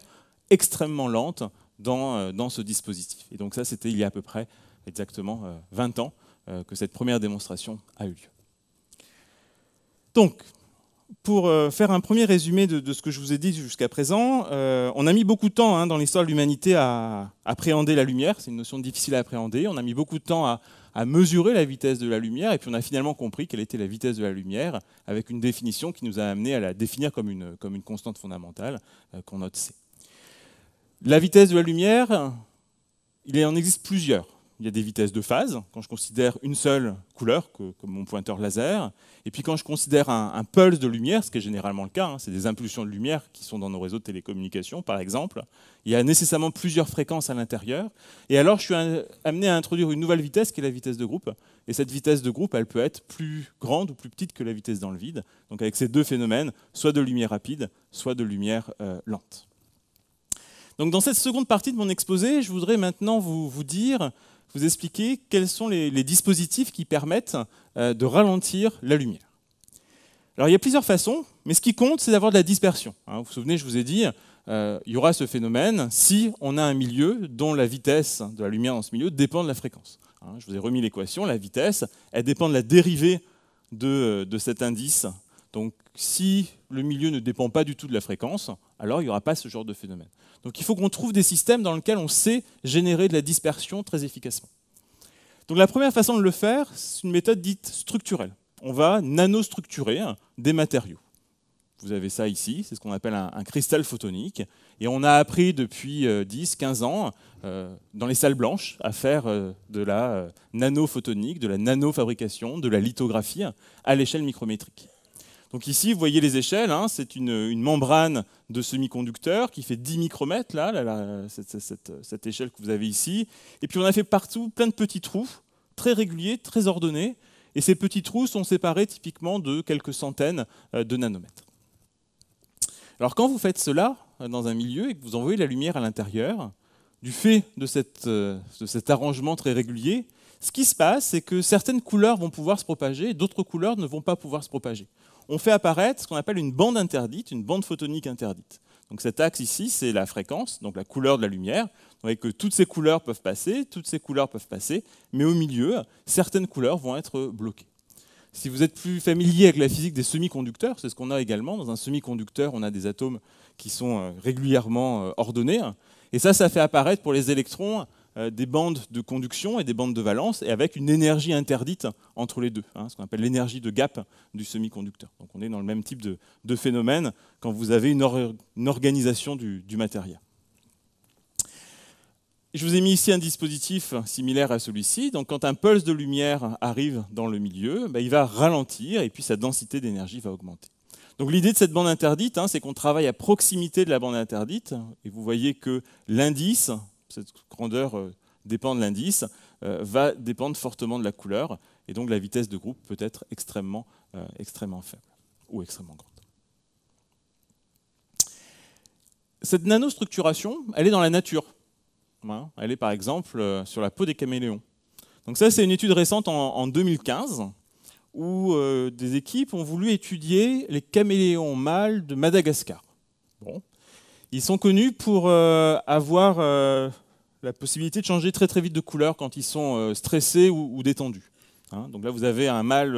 extrêmement lente euh, dans, ce dispositif. Et donc ça, c'était il y a à peu près exactement 20 euh, ans euh, que cette première démonstration a eu lieu. Donc, pour faire un premier résumé de, ce que je vous ai dit jusqu'à présent, on a mis beaucoup de temps hein, dans l'histoire de l'humanité à appréhender la lumière. C'est une notion difficile à appréhender. On a mis beaucoup de temps à, mesurer la vitesse de la lumière, et puis on a finalement compris quelle était la vitesse de la lumière avec une définition qui nous a amené à la définir comme une, constante fondamentale qu'on note C. La vitesse de la lumière, il en existe plusieurs. Il y a des vitesses de phase, quand je considère une seule couleur, comme mon pointeur laser, et puis quand je considère un, pulse de lumière, ce qui est généralement le cas, hein, c'est des impulsions de lumière qui sont dans nos réseaux de télécommunications, par exemple, il y a nécessairement plusieurs fréquences à l'intérieur, et alors je suis amené à introduire une nouvelle vitesse qui est la vitesse de groupe, et cette vitesse de groupe, elle peut être plus grande ou plus petite que la vitesse dans le vide, donc avec ces deux phénomènes, soit de lumière rapide, soit de lumière euh, lente dans cette seconde partie de mon exposé, je voudrais maintenant vous, dire, vous expliquer quels sont les, dispositifs qui permettent euh, de ralentir la lumière. Alors il y a plusieurs façons, mais ce qui compte, c'est d'avoir de la dispersion. Hein. vous vous souvenez, je vous ai dit, euh, il y aura ce phénomène si on a un milieu dont la vitesse de la lumière dans ce milieu dépend de la fréquence. Hein. je vous ai remis l'équation, la vitesse, elle dépend de la dérivée de, de cet indice donc si le milieu ne dépend pas du tout de la fréquence, alors il n'y aura pas ce genre de phénomène. Donc il faut qu'on trouve des systèmes dans lesquels on sait générer de la dispersion très efficacement. Donc la première façon de le faire, c'est une méthode dite structurelle. On va nanostructurer des matériaux. Vous avez ça ici, c'est ce qu'on appelle un, cristal photonique. Et on a appris depuis 10, euh, 15 ans, euh, dans les salles blanches, à faire euh, de la nanophotonique, de la nanofabrication, de la lithographie à l'échelle micrométrique. Donc ici, vous voyez les échelles, hein, c'est une, membrane de semi-conducteur qui fait 10 micromètres, là, cette, échelle que vous avez ici. Et puis on a fait partout plein de petits trous, très réguliers, très ordonnés, et ces petits trous sont séparés typiquement de quelques centaines euh, de nanomètres. Alors quand vous faites cela euh, dans un milieu et que vous envoyez la lumière à l'intérieur, du fait euh, de, cet arrangement très régulier, ce qui se passe, c'est que certaines couleurs vont pouvoir se propager d'autres couleurs ne vont pas pouvoir se propager on fait apparaître ce qu'on appelle une bande interdite, une bande photonique interdite. Donc cet axe ici, c'est la fréquence, donc la couleur de la lumière. Vous que toutes ces couleurs peuvent passer, toutes ces couleurs peuvent passer, mais au milieu, certaines couleurs vont être bloquées. Si vous êtes plus familier avec la physique des semi-conducteurs, c'est ce qu'on a également. Dans un semi-conducteur, on a des atomes qui sont euh, régulièrement euh, ordonnés. Et ça, ça fait apparaître pour les électrons euh, des bandes de conduction et des bandes de valence, et avec une énergie interdite entre les deux, hein, ce qu'on appelle l'énergie de gap du semi-conducteur. Donc on est dans le même type de, phénomène quand vous avez une, organisation du, matériel. Je vous ai mis ici un dispositif similaire à celui-ci. Donc quand un pulse de lumière arrive dans le milieu, ben, il va ralentir et puis sa densité d'énergie va augmenter. Donc l'idée de cette bande interdite, hein, c'est qu'on travaille à proximité de la bande interdite, hein, et vous voyez que l'indice cette grandeur euh, dépend de l'indice, euh, va dépendre fortement de la couleur, et donc la vitesse de groupe peut être extrêmement, euh, extrêmement faible ou extrêmement grande. Cette nanostructuration, elle est dans la nature. Hein. Elle est par exemple sur la peau des caméléons. Donc ça, c'est une étude récente en, 2015 où des équipes ont voulu étudier les caméléons mâles de Madagascar. Bon, ils sont connus pour euh, avoir euh, la possibilité de changer très très vite de couleur quand ils sont euh, stressés ou, détendus. Hein. Donc là, vous avez un mâle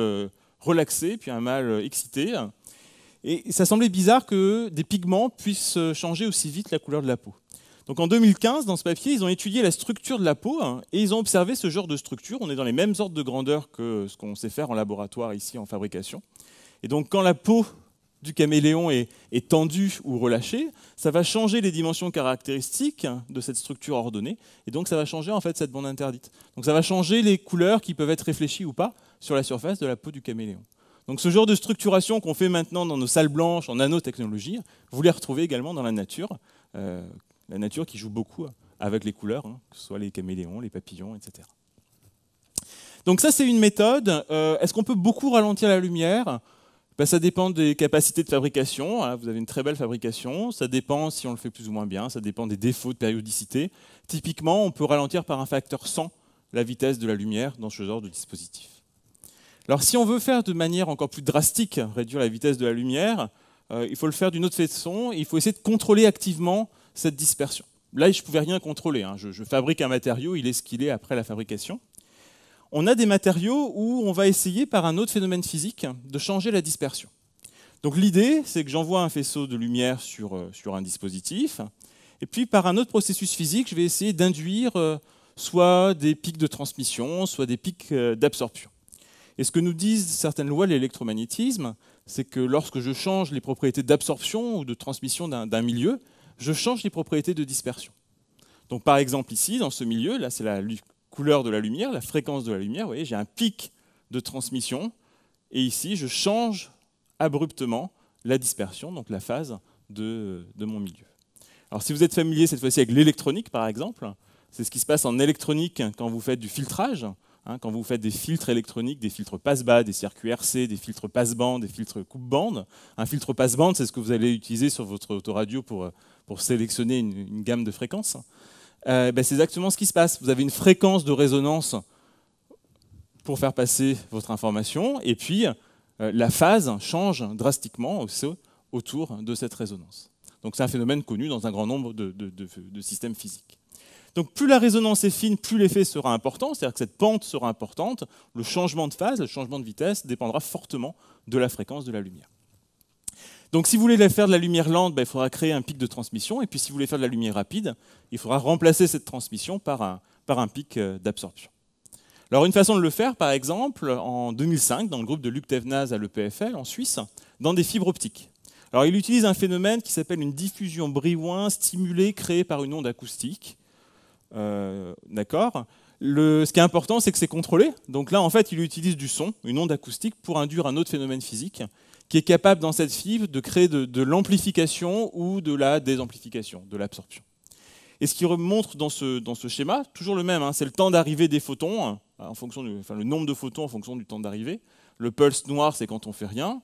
relaxé, puis un mâle excité. Et ça semblait bizarre que des pigments puissent changer aussi vite la couleur de la peau. Donc en 2015, dans ce papier, ils ont étudié la structure de la peau hein, et ils ont observé ce genre de structure. On est dans les mêmes ordres de grandeur que ce qu'on sait faire en laboratoire ici en fabrication. Et donc quand la peau du caméléon est, tendu ou relâché, ça va changer les dimensions caractéristiques de cette structure ordonnée, et donc ça va changer en fait cette bande interdite. Donc ça va changer les couleurs qui peuvent être réfléchies ou pas sur la surface de la peau du caméléon. Donc ce genre de structuration qu'on fait maintenant dans nos salles blanches en nanotechnologie, vous les retrouvez également dans la nature, euh, la nature qui joue beaucoup avec les couleurs, hein, que ce soit les caméléons, les papillons, etc. Donc ça c'est une méthode. Euh, est-ce qu'on peut beaucoup ralentir la lumière ben, ça dépend des capacités de fabrication. Hein. vous avez une très belle fabrication. Ça dépend si on le fait plus ou moins bien. Ça dépend des défauts de périodicité. Typiquement, on peut ralentir par un facteur 100 la vitesse de la lumière dans ce genre de dispositif. Alors si on veut faire de manière encore plus drastique, réduire la vitesse de la lumière, euh, il faut le faire d'une autre façon. Il faut essayer de contrôler activement cette dispersion. Là, je ne pouvais rien contrôler. Hein. je fabrique un matériau, il est ce qu'il est après la fabrication on a des matériaux où on va essayer par un autre phénomène physique de changer la dispersion. Donc l'idée, c'est que j'envoie un faisceau de lumière sur, euh, un dispositif, et puis par un autre processus physique, je vais essayer d'induire euh, soit des pics de transmission, soit des pics euh, d'absorption. Et ce que nous disent certaines lois de l'électromagnétisme, c'est que lorsque je change les propriétés d'absorption ou de transmission d'un milieu, je change les propriétés de dispersion. Donc par exemple ici, dans ce milieu, là c'est la couleur de la lumière, la fréquence de la lumière. Vous voyez, j'ai un pic de transmission. Et ici, je change abruptement la dispersion, donc la phase de, de mon milieu. Alors si vous êtes familier cette fois-ci avec l'électronique, par exemple, c'est ce qui se passe en électronique quand vous faites du filtrage, hein, quand vous faites des filtres électroniques, des filtres passe-bas, des circuits RC, des filtres passe bande des filtres coupe-bande. Un filtre passe bande c'est ce que vous allez utiliser sur votre autoradio pour, euh, pour sélectionner une, une gamme de fréquences. Euh, ben, c'est exactement ce qui se passe. Vous avez une fréquence de résonance pour faire passer votre information, et puis euh, la phase change drastiquement autour de cette résonance. Donc c'est un phénomène connu dans un grand nombre de, systèmes physiques. Donc plus la résonance est fine, plus l'effet sera important, c'est-à-dire que cette pente sera importante, le changement de phase, le changement de vitesse dépendra fortement de la fréquence de la lumière. Donc si vous voulez faire de la lumière lente, ben, il faudra créer un pic de transmission. Et puis si vous voulez faire de la lumière rapide, il faudra remplacer cette transmission par un, pic euh, d'absorption. Alors une façon de le faire, par exemple, en 2005, dans le groupe de Luc Tevenaz à l'EPFL, en Suisse, dans des fibres optiques. Alors il utilise un phénomène qui s'appelle une diffusion Brillouin stimulée créée par une onde acoustique. Euh, d'accord ce qui est important, c'est que c'est contrôlé. Donc là, en fait, il utilise du son, une onde acoustique, pour induire un autre phénomène physique qui est capable dans cette fibre de créer de, l'amplification ou de la désamplification, de l'absorption. Et ce qui remonte dans ce, schéma, toujours le même, hein, c'est le temps d'arrivée des photons, hein, en fonction le nombre de photons en fonction du temps d'arrivée. Le pulse noir, c'est quand on fait rien.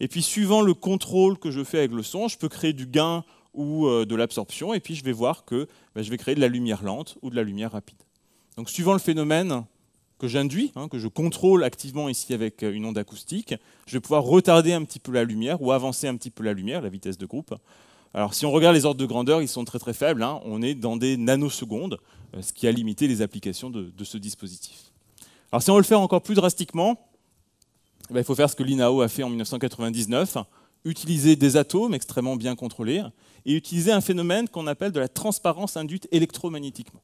Et puis suivant le contrôle que je fais avec le son, je peux créer du gain ou euh, de l'absorption, et puis je vais voir que ben, je vais créer de la lumière lente ou de la lumière rapide. Donc suivant le phénomène, que j'induis, hein, que je contrôle activement ici avec euh, une onde acoustique, je vais pouvoir retarder un petit peu la lumière ou avancer un petit peu la lumière, la vitesse de groupe. Alors si on regarde les ordres de grandeur, ils sont très très faibles, hein. on est dans des nanosecondes, euh, ce qui a limité les applications de, ce dispositif. Alors si on veut le faire encore plus drastiquement, eh il faut faire ce que l'INAO a fait en 1999, utiliser des atomes extrêmement bien contrôlés et utiliser un phénomène qu'on appelle de la transparence induite électromagnétiquement.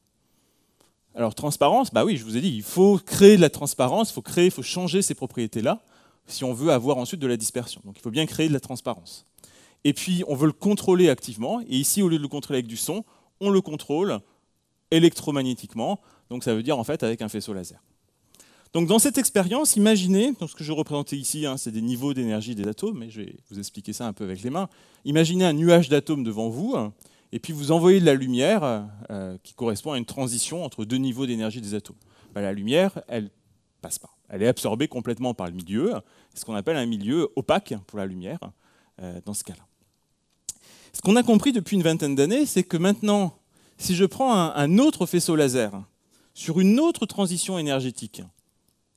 Alors transparence, bah oui, je vous ai dit, il faut créer de la transparence, il faut créer, il faut changer ces propriétés-là si on veut avoir ensuite de la dispersion. Donc il faut bien créer de la transparence. Et puis on veut le contrôler activement, et ici au lieu de le contrôler avec du son, on le contrôle électromagnétiquement, donc ça veut dire en fait avec un faisceau laser. Donc dans cette expérience, imaginez, ce que je représentais ici, hein, c'est des niveaux d'énergie des atomes, mais je vais vous expliquer ça un peu avec les mains. Imaginez un nuage d'atomes devant vous, hein, et puis vous envoyez de la lumière euh, euh, qui correspond à une transition entre deux niveaux d'énergie des atomes. Bah, la lumière, elle passe pas. Elle est absorbée complètement par le milieu, ce qu'on appelle un milieu opaque pour la lumière euh, dans ce cas-là. Ce qu'on a compris depuis une vingtaine d'années, c'est que maintenant, si je prends un, autre faisceau laser sur une autre transition énergétique,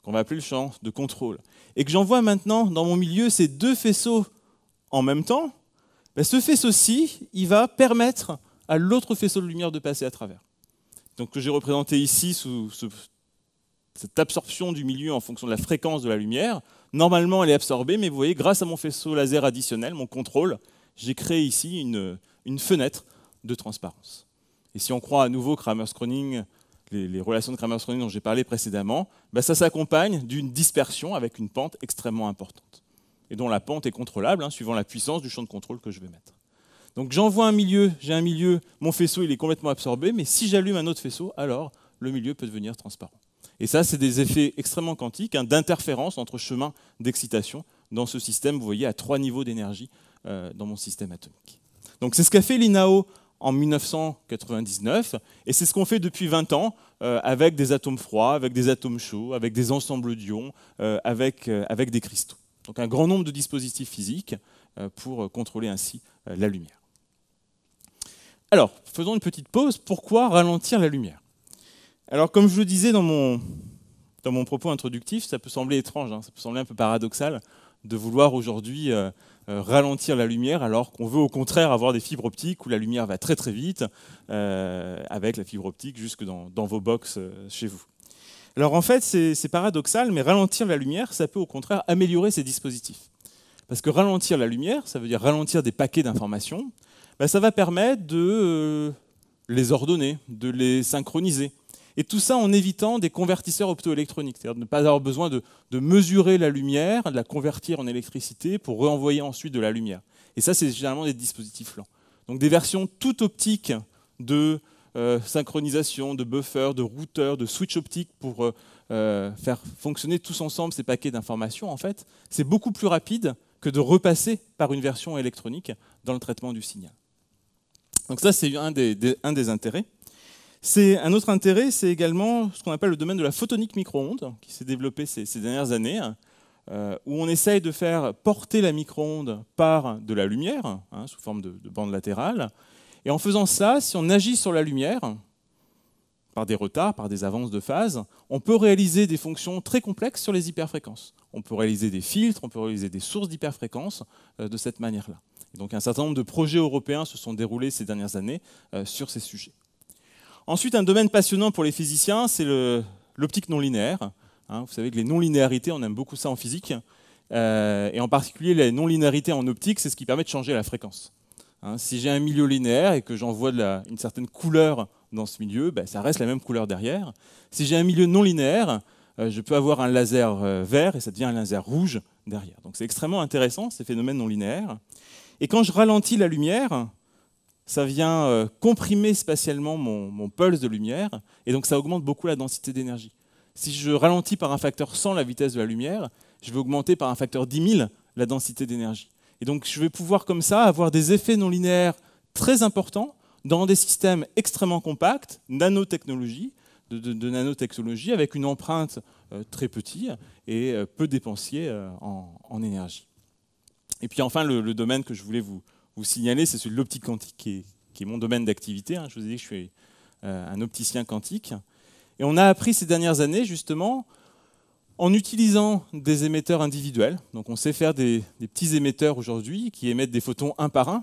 qu'on va appeler le champ de contrôle, et que j'envoie maintenant dans mon milieu ces deux faisceaux en même temps, ben, ce faisceau-ci, il va permettre à l'autre faisceau de lumière de passer à travers. Donc j'ai représenté ici sous cette absorption du milieu en fonction de la fréquence de la lumière. Normalement, elle est absorbée, mais vous voyez, grâce à mon faisceau laser additionnel, mon contrôle, j'ai créé ici une, fenêtre de transparence. Et si on croit à nouveau kramer les, relations de Kramer-Scroning dont j'ai parlé précédemment, ben, ça s'accompagne d'une dispersion avec une pente extrêmement importante et dont la pente est contrôlable, hein, suivant la puissance du champ de contrôle que je vais mettre. Donc j'envoie un milieu, j'ai un milieu, mon faisceau il est complètement absorbé, mais si j'allume un autre faisceau, alors le milieu peut devenir transparent. Et ça, c'est des effets extrêmement quantiques, hein, d'interférence entre chemins d'excitation dans ce système, vous voyez, à trois niveaux d'énergie euh, dans mon système atomique. Donc c'est ce qu'a fait l'INAO en 1999, et c'est ce qu'on fait depuis 20 ans euh, avec des atomes froids, avec des atomes chauds, avec des ensembles d'ions, euh, avec, avec des cristaux. Donc un grand nombre de dispositifs physiques euh, pour euh, contrôler ainsi euh, la lumière. Alors, faisons une petite pause. Pourquoi ralentir la lumière Alors, comme je le disais dans mon, dans mon propos introductif, ça peut sembler étrange, hein, ça peut sembler un peu paradoxal de vouloir aujourd'hui ralentir la lumière alors qu'on veut au contraire avoir des fibres optiques où la lumière va très très vite avec la fibre optique jusque dans, dans vos boxes chez vous. Alors en fait, c'est paradoxal, mais ralentir la lumière, ça peut au contraire améliorer ces dispositifs. Parce que ralentir la lumière, ça veut dire ralentir des paquets d'informations, bah, ça va permettre de euh, les ordonner, de les synchroniser. Et tout ça en évitant des convertisseurs optoélectroniques, c'est-à-dire ne pas avoir besoin de, mesurer la lumière, de la convertir en électricité pour renvoyer ensuite de la lumière. Et ça, c'est généralement des dispositifs lents. Donc des versions tout optiques de euh, synchronisation, de buffers, de routeurs, de switch optiques pour euh, euh, faire fonctionner tous ensemble ces paquets d'informations, en fait, c'est beaucoup plus rapide que de repasser par une version électronique dans le traitement du signal. Donc ça, c'est un des, un des intérêts. C'est un autre intérêt, c'est également ce qu'on appelle le domaine de la photonique micro-ondes, qui s'est développé ces, dernières années, hein, où on essaye de faire porter la micro-onde par de la lumière, hein, sous forme de, bandes bande et en faisant ça, si on agit sur la lumière, par des retards, par des avances de phase, on peut réaliser des fonctions très complexes sur les hyperfréquences. On peut réaliser des filtres, on peut réaliser des sources d'hyperfréquences euh, de cette manière-là. Donc un certain nombre de projets européens se sont déroulés ces dernières années euh, sur ces sujets. Ensuite, un domaine passionnant pour les physiciens, c'est l'optique non linéaire. Hein, vous savez que les non-linéarités, on aime beaucoup ça en physique. Euh, et en particulier, les non-linéarités en optique, c'est ce qui permet de changer la fréquence. Hein, si j'ai un milieu linéaire et que j'envoie une certaine couleur dans ce milieu, ben, ça reste la même couleur derrière. Si j'ai un milieu non linéaire, euh, je peux avoir un laser euh, vert et ça devient un laser rouge derrière. Donc c'est extrêmement intéressant ces phénomènes non linéaires. Et quand je ralentis la lumière, ça vient euh, comprimer spatialement mon, mon, pulse de lumière et donc ça augmente beaucoup la densité d'énergie. Si je ralentis par un facteur 100 la vitesse de la lumière, je vais augmenter par un facteur 10 000 la densité d'énergie. Et donc je vais pouvoir comme ça avoir des effets non linéaires très importants dans des systèmes extrêmement compacts, nanotechnologie, de, nanotechnologie, avec une empreinte euh, très petite et euh, peu dépensier euh, en, énergie. Et puis enfin, le, domaine que je voulais vous, signaler, c'est celui de l'optique quantique, qui est, mon domaine d'activité. Hein. Je vous ai dit que je suis un opticien quantique. Et on a appris ces dernières années, justement, en utilisant des émetteurs individuels. Donc on sait faire des, petits émetteurs aujourd'hui qui émettent des photons un par un.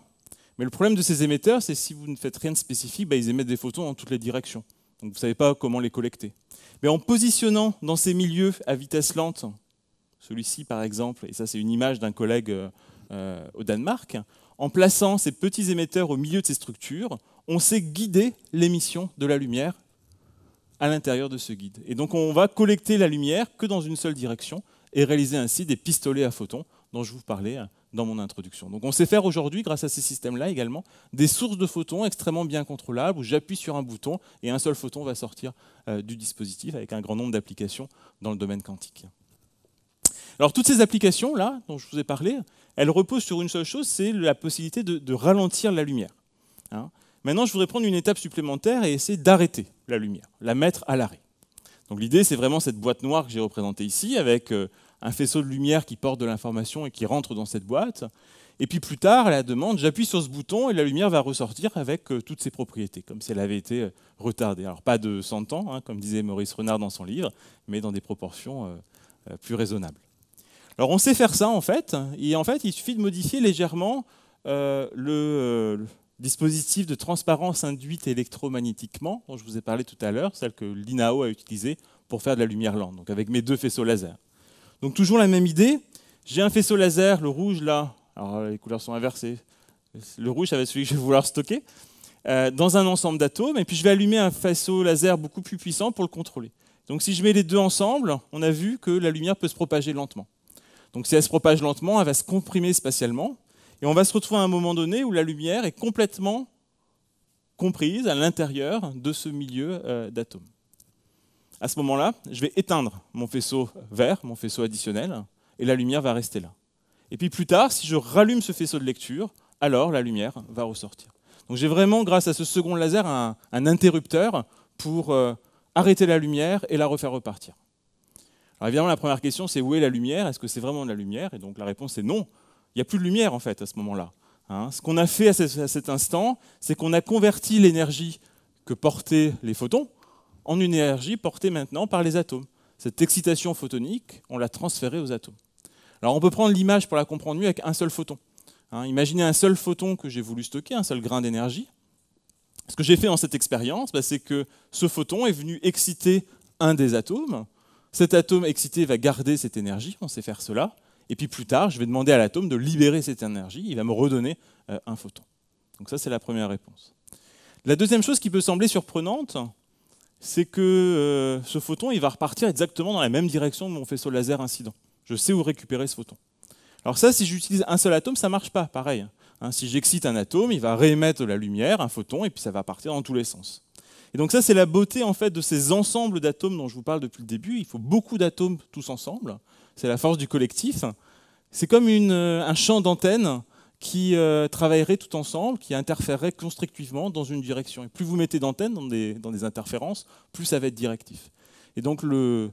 Mais le problème de ces émetteurs, c'est si vous ne faites rien de spécifique, bah, ils émettent des photons dans toutes les directions. Donc vous ne savez pas comment les collecter. Mais en positionnant dans ces milieux à vitesse lente, celui-ci par exemple, et ça c'est une image d'un collègue euh, euh, au Danemark, en plaçant ces petits émetteurs au milieu de ces structures, on sait guider l'émission de la lumière à l'intérieur de ce guide. Et donc on va collecter la lumière que dans une seule direction et réaliser ainsi des pistolets à photons dont je vous parlais hein, dans mon introduction. Donc on sait faire aujourd'hui, grâce à ces systèmes-là également, des sources de photons extrêmement bien contrôlables où j'appuie sur un bouton et un seul photon va sortir euh, du dispositif avec un grand nombre d'applications dans le domaine quantique. Alors toutes ces applications-là dont je vous ai parlé, elles reposent sur une seule chose, c'est la possibilité de, ralentir la lumière. Hein. Maintenant, je voudrais prendre une étape supplémentaire et essayer d'arrêter la lumière, la mettre à l'arrêt. Donc l'idée, c'est vraiment cette boîte noire que j'ai représentée ici, avec euh, un faisceau de lumière qui porte de l'information et qui rentre dans cette boîte. Et puis plus tard, à la demande, j'appuie sur ce bouton et la lumière va ressortir avec euh, toutes ses propriétés, comme si elle avait été euh, retardée. Alors pas de 100 ans, hein, comme disait Maurice Renard dans son livre, mais dans des proportions plus raisonnables. Alors on sait faire ça en fait, et en fait il suffit de modifier légèrement le, dispositif de transparence induite électromagnétiquement, dont je vous ai parlé tout à l'heure, celle que l'INAO a utilisée pour faire de la lumière lente, donc avec mes deux faisceaux laser. Donc toujours la même idée, j'ai un faisceau laser, le rouge là, alors euh, les couleurs sont inversées, le rouge ça va être celui que je vais vouloir stocker, euh, dans un ensemble d'atomes, et puis je vais allumer un faisceau laser beaucoup plus puissant pour le contrôler. Donc si je mets les deux ensemble, on a vu que la lumière peut se propager lentement. Donc si elle se propage lentement, elle va se comprimer spatialement, et on va se retrouver à un moment donné où la lumière est complètement comprise à l'intérieur de ce milieu euh, d'atomes. À ce moment-là, je vais éteindre mon faisceau vert, mon faisceau additionnel, et la lumière va rester là. Et puis plus tard, si je rallume ce faisceau de lecture, alors la lumière va ressortir. Donc j'ai vraiment, grâce à ce second laser, un, interrupteur pour euh, arrêter la lumière et la refaire repartir. Alors évidemment, la première question, c'est où est la lumière Est-ce que c'est vraiment de la lumière Et donc la réponse est non. Il n'y a plus de lumière en fait à ce moment-là. Hein. ce qu'on a fait à, cet instant, c'est qu'on a converti l'énergie que portaient les photons en une énergie portée maintenant par les atomes. Cette excitation photonique, on l'a transférée aux atomes. Alors on peut prendre l'image pour la comprendre mieux avec un seul photon. Hein. imaginez un seul photon que j'ai voulu stocker, un seul grain d'énergie. Ce que j'ai fait dans cette expérience, bah, c'est que ce photon est venu exciter un des atomes. Cet atome excité va garder cette énergie, on sait faire cela. Et puis plus tard, je vais demander à l'atome de libérer cette énergie. Il va me redonner euh, un photon. Donc ça, c'est la première réponse. La deuxième chose qui peut sembler surprenante, c'est que euh, ce photon, il va repartir exactement dans la même direction de mon faisceau laser incident. Je sais où récupérer ce photon. Alors ça, si j'utilise un seul atome, ça ne marche pas, pareil. Hein. si j'excite un atome, il va réémettre la lumière, un photon, et puis ça va partir dans tous les sens. Et donc ça, c'est la beauté en fait de ces ensembles d'atomes dont je vous parle depuis le début. Il faut beaucoup d'atomes tous ensemble c'est la force du collectif. C'est comme euh, un champ d'antenne qui euh, travaillerait tout ensemble, qui interférerait constructivement dans une direction. Et plus vous mettez d'antennes dans des, interférences, plus ça va être directif. Et donc le,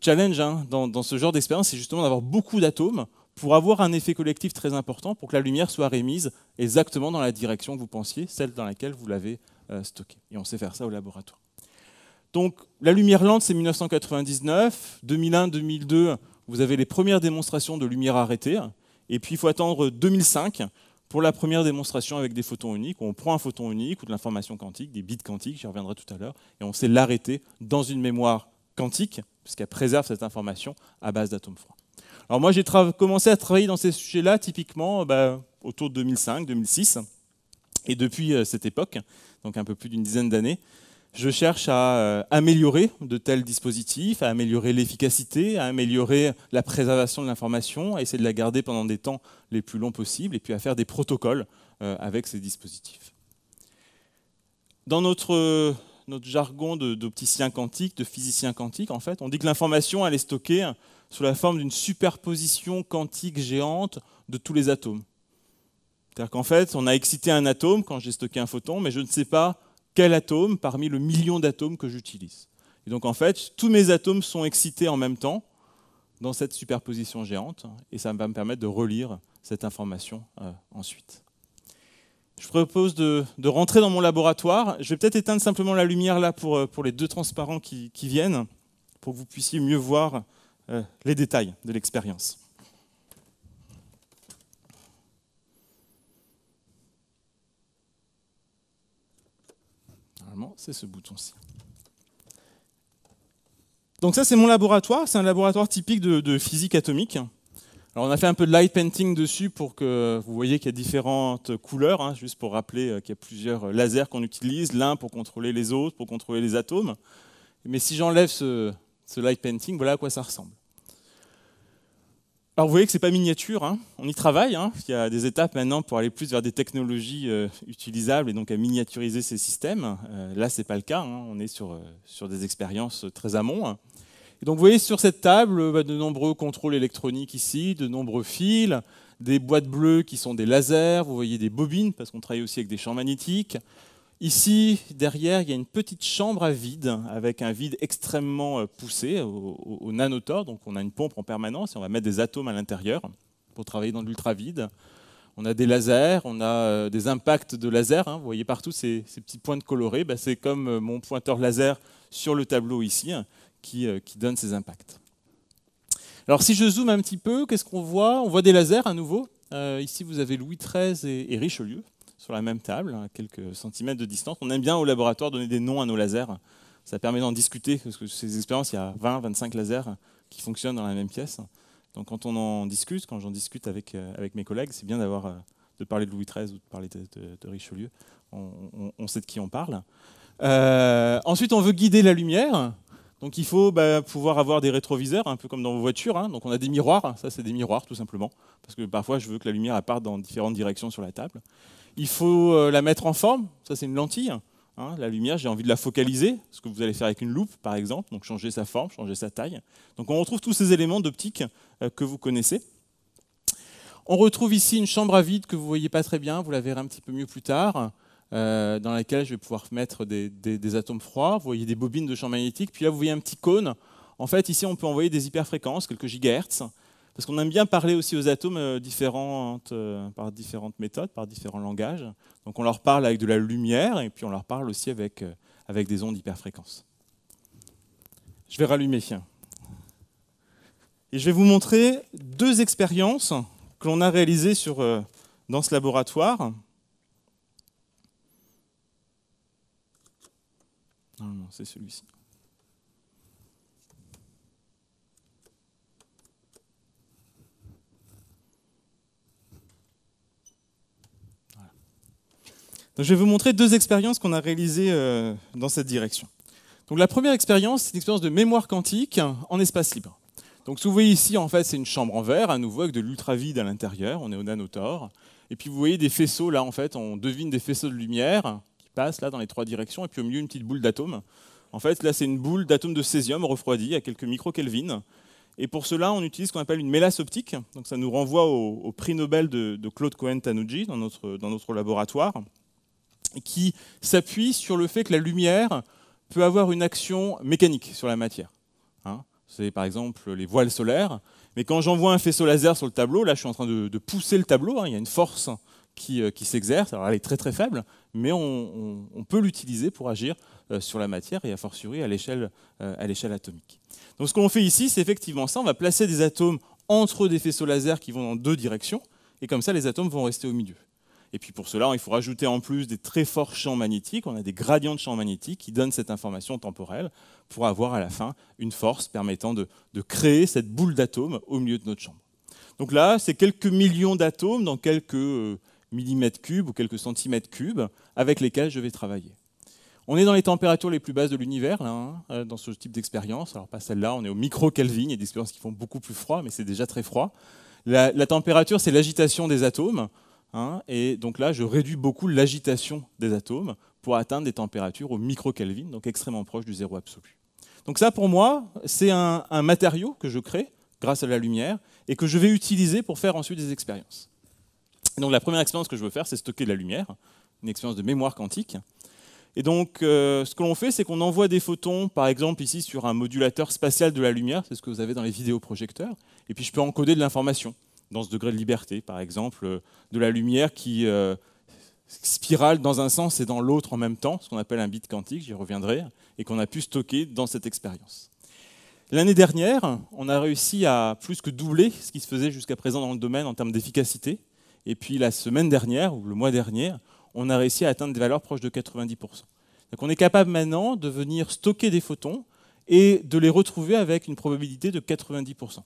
challenge hein, dans, ce genre d'expérience, c'est justement d'avoir beaucoup d'atomes pour avoir un effet collectif très important, pour que la lumière soit rémise exactement dans la direction que vous pensiez, celle dans laquelle vous l'avez euh, stockée. Et on sait faire ça au laboratoire. Donc la lumière lente, c'est 1999. 2001, 2002, vous avez les premières démonstrations de lumière arrêtée. Et puis il faut attendre 2005 pour la première démonstration avec des photons uniques. Où on prend un photon unique ou de l'information quantique, des bits quantiques, j'y reviendrai tout à l'heure, et on sait l'arrêter dans une mémoire quantique, puisqu'elle préserve cette information à base d'atomes froids. Alors moi, j'ai commencé à travailler dans ces sujets-là, typiquement bah, autour de 2005-2006. Et depuis euh, cette époque, donc un peu plus d'une dizaine d'années, je cherche à euh, améliorer de tels dispositifs, à améliorer l'efficacité, à améliorer la préservation de l'information, à essayer de la garder pendant des temps les plus longs possibles, et puis à faire des protocoles euh, avec ces dispositifs. Dans notre, euh, jargon d'opticien quantique, de physicien quantique, en fait, on dit que l'information, elle est stockée sous la forme d'une superposition quantique géante de tous les atomes. C'est-à-dire qu'en fait, on a excité un atome quand j'ai stocké un photon, mais je ne sais pas quel atome parmi le million d'atomes que j'utilise. Et donc en fait, tous mes atomes sont excités en même temps dans cette superposition géante, et ça va me permettre de relire cette information euh, ensuite. Je propose de, rentrer dans mon laboratoire. Je vais peut-être éteindre simplement la lumière là pour, euh, pour les deux transparents qui, viennent, pour que vous puissiez mieux voir euh, les détails de l'expérience. c'est ce bouton-ci. Donc ça, c'est mon laboratoire. C'est un laboratoire typique de, physique atomique. Alors on a fait un peu de light painting dessus pour que vous voyez qu'il y a différentes couleurs, hein, juste pour rappeler euh, qu'il y a plusieurs lasers qu'on utilise, l'un pour contrôler les autres, pour contrôler les atomes. Mais si j'enlève ce, ce light painting, voilà à quoi ça ressemble. Alors vous voyez que ce n'est pas miniature, hein. on y travaille, hein. il y a des étapes maintenant pour aller plus vers des technologies euh, utilisables et donc à miniaturiser ces systèmes. Euh, là, ce n'est pas le cas, hein. on est sur, euh, sur des expériences très amont. Et donc vous voyez sur cette table bah, de nombreux contrôles électroniques ici, de nombreux fils, des boîtes bleues qui sont des lasers, vous voyez des bobines parce qu'on travaille aussi avec des champs magnétiques, Ici, derrière, il y a une petite chambre à vide, avec un vide extrêmement euh, poussé au, nanotor. Donc on a une pompe en permanence et on va mettre des atomes à l'intérieur pour travailler dans l'ultra-vide. On a des lasers, on a euh, des impacts de lasers, hein. Vous voyez partout ces, petits points de colorés. Bah, c'est comme euh, mon pointeur laser sur le tableau ici hein, qui, donne ces impacts. Alors si je zoome un petit peu, qu'est-ce qu'on voit On voit des lasers à nouveau. ici, vous avez Louis XIII et Richelieu sur la même table, à hein, quelques centimètres de distance. On aime bien au laboratoire donner des noms à nos lasers. Ça permet d'en discuter, parce que ces expériences, il y a 20, 25 lasers qui fonctionnent dans la même pièce. Donc quand on en discute, quand j'en discute avec, euh, avec mes collègues, c'est bien d'avoir euh, de parler de Louis XIII ou de parler de, Richelieu. On, sait de qui on parle. Euh, ensuite, on veut guider la lumière. Donc il faut bah, pouvoir avoir des rétroviseurs, un peu comme dans vos voitures. Hein. Donc on a des miroirs, ça c'est des miroirs tout simplement, parce que parfois je veux que la lumière parte dans différentes directions sur la table il faut euh, la mettre en forme, ça c'est une lentille. Hein. Hein, la lumière, j'ai envie de la focaliser, ce que vous allez faire avec une loupe par exemple, donc changer sa forme, changer sa taille. Donc on retrouve tous ces éléments d'optique euh, que vous connaissez. On retrouve ici une chambre à vide que vous ne voyez pas très bien, vous la verrez un petit peu mieux plus tard, euh, dans laquelle je vais pouvoir mettre des, des, atomes froids. Vous voyez des bobines de champ magnétique, puis là vous voyez un petit cône. En fait, ici on peut envoyer des hyperfréquences, quelques gigahertz, parce qu'on aime bien parler aussi aux atomes euh, euh, par différentes méthodes, par différents langages. Donc on leur parle avec de la lumière et puis on leur parle aussi avec, euh, avec des ondes hyperfréquences. Je vais rallumer. Et je vais vous montrer deux expériences que l'on a réalisées dans ce laboratoire. Non, non, c'est celui-ci. je vais vous montrer deux expériences qu'on a réalisées euh, dans cette direction. Donc, la première expérience, c'est une expérience de mémoire quantique en espace libre. Donc, que vous voyez ici, en fait, c'est une chambre en verre, à nouveau, avec de vide à l'intérieur. On est au nanotor. Et puis, vous voyez des faisceaux, là, en fait, on devine des faisceaux de lumière qui passent, là, dans les trois directions. Et puis, au milieu, une petite boule d'atomes. En fait, là, c'est une boule d'atomes de césium refroidi à quelques microkelvins. Et pour cela, on utilise ce qu'on appelle une mélasse optique. Donc, ça nous renvoie au, prix Nobel de, Claude Cohen-Tanuji dans notre, dans notre laboratoire qui s'appuie sur le fait que la lumière peut avoir une action mécanique sur la matière. Hein. C'est par exemple les voiles solaires. Mais quand j'envoie un faisceau laser sur le tableau, là je suis en train de, pousser le tableau, hein, il y a une force qui, euh, s'exerce, elle est très très faible, mais on, peut l'utiliser pour agir euh, sur la matière et a fortiori euh, à l'échelle atomique. Donc ce qu'on fait ici, c'est effectivement ça, on va placer des atomes entre des faisceaux laser qui vont dans deux directions, et comme ça les atomes vont rester au milieu. Et puis pour cela, il faut rajouter en plus des très forts champs magnétiques. On a des gradients de champs magnétiques qui donnent cette information temporelle pour avoir à la fin une force permettant de, créer cette boule d'atomes au milieu de notre chambre. Donc là, c'est quelques millions d'atomes dans quelques euh, millimètres cubes ou quelques centimètres cubes avec lesquels je vais travailler. On est dans les températures les plus basses de l'univers, hein, euh, dans ce type d'expérience. Alors pas celle-là, on est au micro-Kelvin, il y a des expériences qui font beaucoup plus froid, mais c'est déjà très froid. la température, c'est l'agitation des atomes. Hein, et donc là, je réduis beaucoup l'agitation des atomes pour atteindre des températures au micro-Kelvin, donc extrêmement proche du zéro absolu. Donc ça, pour moi, c'est un, matériau que je crée grâce à la lumière et que je vais utiliser pour faire ensuite des expériences. donc la première expérience que je veux faire, c'est stocker de la lumière, une expérience de mémoire quantique. Et donc euh, ce que l'on fait, c'est qu'on envoie des photons, par exemple ici sur un modulateur spatial de la lumière, c'est ce que vous avez dans les vidéoprojecteurs, et puis je peux encoder de l'information dans ce degré de liberté, par exemple, euh, de la lumière qui euh, spirale dans un sens et dans l'autre en même temps, ce qu'on appelle un bit quantique, j'y reviendrai, et qu'on a pu stocker dans cette expérience. L'année dernière, on a réussi à plus que doubler ce qui se faisait jusqu'à présent dans le domaine en termes d'efficacité. Et puis la semaine dernière, ou le mois dernier, on a réussi à atteindre des valeurs proches de 90%. Donc on est capable maintenant de venir stocker des photons et de les retrouver avec une probabilité de 90%.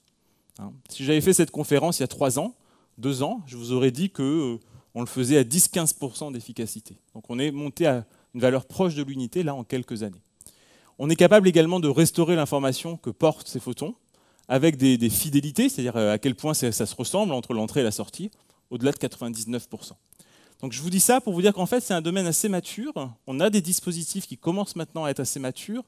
Hein. Si j'avais fait cette conférence il y a trois ans, deux ans, je vous aurais dit que euh, on le faisait à 10-15% d'efficacité. Donc on est monté à une valeur proche de l'unité là en quelques années. On est capable également de restaurer l'information que portent ces photons avec des, fidélités, c'est-à-dire euh, à quel point ça, se ressemble entre l'entrée et la sortie, au-delà de 99%. Donc je vous dis ça pour vous dire qu'en fait c'est un domaine assez mature. On a des dispositifs qui commencent maintenant à être assez matures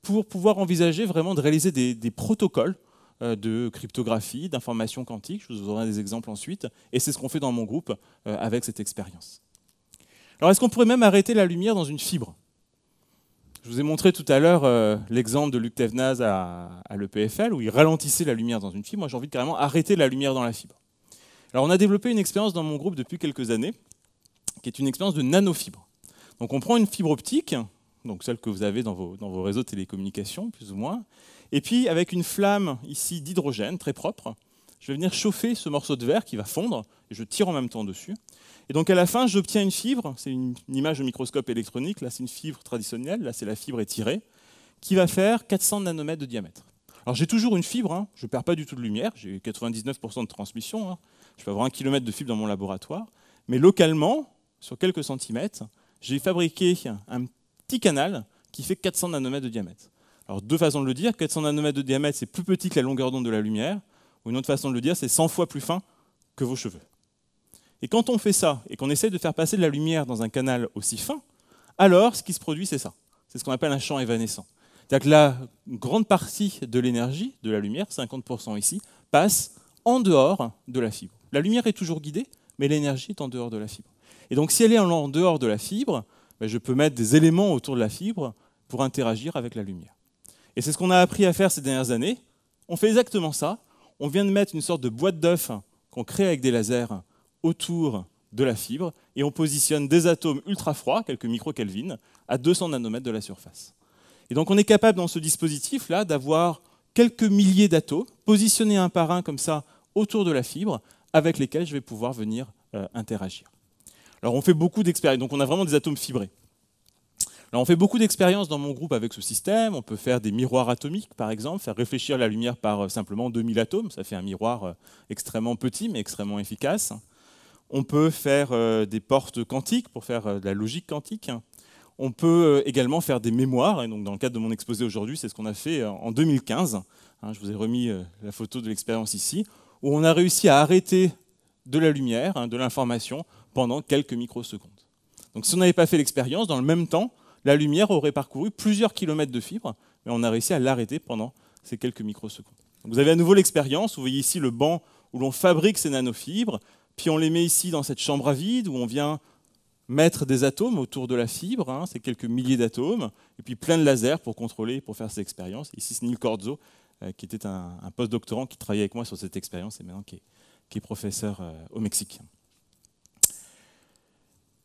pour pouvoir envisager vraiment de réaliser des protocoles euh, de cryptographie, d'information quantique. Je vous donnerai des exemples ensuite. Et c'est ce qu'on fait dans mon groupe euh, avec cette expérience. Alors, est-ce qu'on pourrait même arrêter la lumière dans une fibre Je vous ai montré tout à l'heure euh, l'exemple de Luc Tevnaz à, l'EPFL, où il ralentissait la lumière dans une fibre. Moi, j'ai envie de carrément arrêter la lumière dans la fibre. Alors, on a développé une expérience dans mon groupe depuis quelques années, qui est une expérience de nanofibre. Donc, on prend une fibre optique, donc celle que vous avez dans vos, dans vos réseaux de télécommunications, plus ou moins, et puis, avec une flamme ici d'hydrogène, très propre, je vais venir chauffer ce morceau de verre qui va fondre, et je tire en même temps dessus. Et donc à la fin, j'obtiens une fibre, c'est une, image au microscope électronique, là c'est une fibre traditionnelle, là c'est la fibre étirée, qui va faire 400 nanomètres de diamètre. Alors j'ai toujours une fibre, hein. je ne perds pas du tout de lumière, j'ai 99% de transmission, hein. je peux avoir un kilomètre de fibre dans mon laboratoire, mais localement, sur quelques centimètres, j'ai fabriqué un petit canal qui fait 400 nanomètres de diamètre. Alors deux façons de le dire, 400 nanomètres de diamètre, c'est plus petit que la longueur d'onde de la lumière, ou une autre façon de le dire, c'est 100 fois plus fin que vos cheveux. Et quand on fait ça, et qu'on essaie de faire passer de la lumière dans un canal aussi fin, alors ce qui se produit, c'est ça. C'est ce qu'on appelle un champ évanescent. C'est-à-dire que la grande partie de l'énergie de la lumière, 50% ici, passe en dehors de la fibre. La lumière est toujours guidée, mais l'énergie est en dehors de la fibre. Et donc si elle est en dehors de la fibre, ben, je peux mettre des éléments autour de la fibre pour interagir avec la lumière. Et c'est ce qu'on a appris à faire ces dernières années. On fait exactement ça. On vient de mettre une sorte de boîte d'œufs qu'on crée avec des lasers autour de la fibre et on positionne des atomes ultra froids, quelques micro à 200 nanomètres de la surface. Et donc on est capable dans ce dispositif-là d'avoir quelques milliers d'atomes positionnés un par un comme ça autour de la fibre avec lesquels je vais pouvoir venir euh, interagir. Alors on fait beaucoup d'expériences, donc on a vraiment des atomes fibrés on fait beaucoup d'expériences dans mon groupe avec ce système. On peut faire des miroirs atomiques, par exemple, faire réfléchir la lumière par euh, simplement 2000 atomes. Ça fait un miroir euh, extrêmement petit, mais extrêmement efficace. On peut faire euh, des portes quantiques pour faire de la logique quantique. On peut également faire des mémoires. Et donc, dans le cadre de mon exposé aujourd'hui, c'est ce qu'on a fait en 2015. Hein, je vous ai remis la photo de l'expérience ici, où on a réussi à arrêter de la lumière, hein, de l'information, pendant quelques microsecondes. Donc, si on n'avait pas fait l'expérience, dans le même temps, la lumière aurait parcouru plusieurs kilomètres de fibres, mais on a réussi à l'arrêter pendant ces quelques microsecondes. vous avez à nouveau l'expérience, vous voyez ici le banc où l'on fabrique ces nanofibres, puis on les met ici dans cette chambre à vide où on vient mettre des atomes autour de la fibre, hein, ces quelques milliers d'atomes, et puis plein de lasers pour contrôler, pour faire ces expériences. Ici, c'est Neil Corzo, euh, qui était un, post-doctorant qui travaillait avec moi sur cette expérience et maintenant qui est, professeur euh, au Mexique.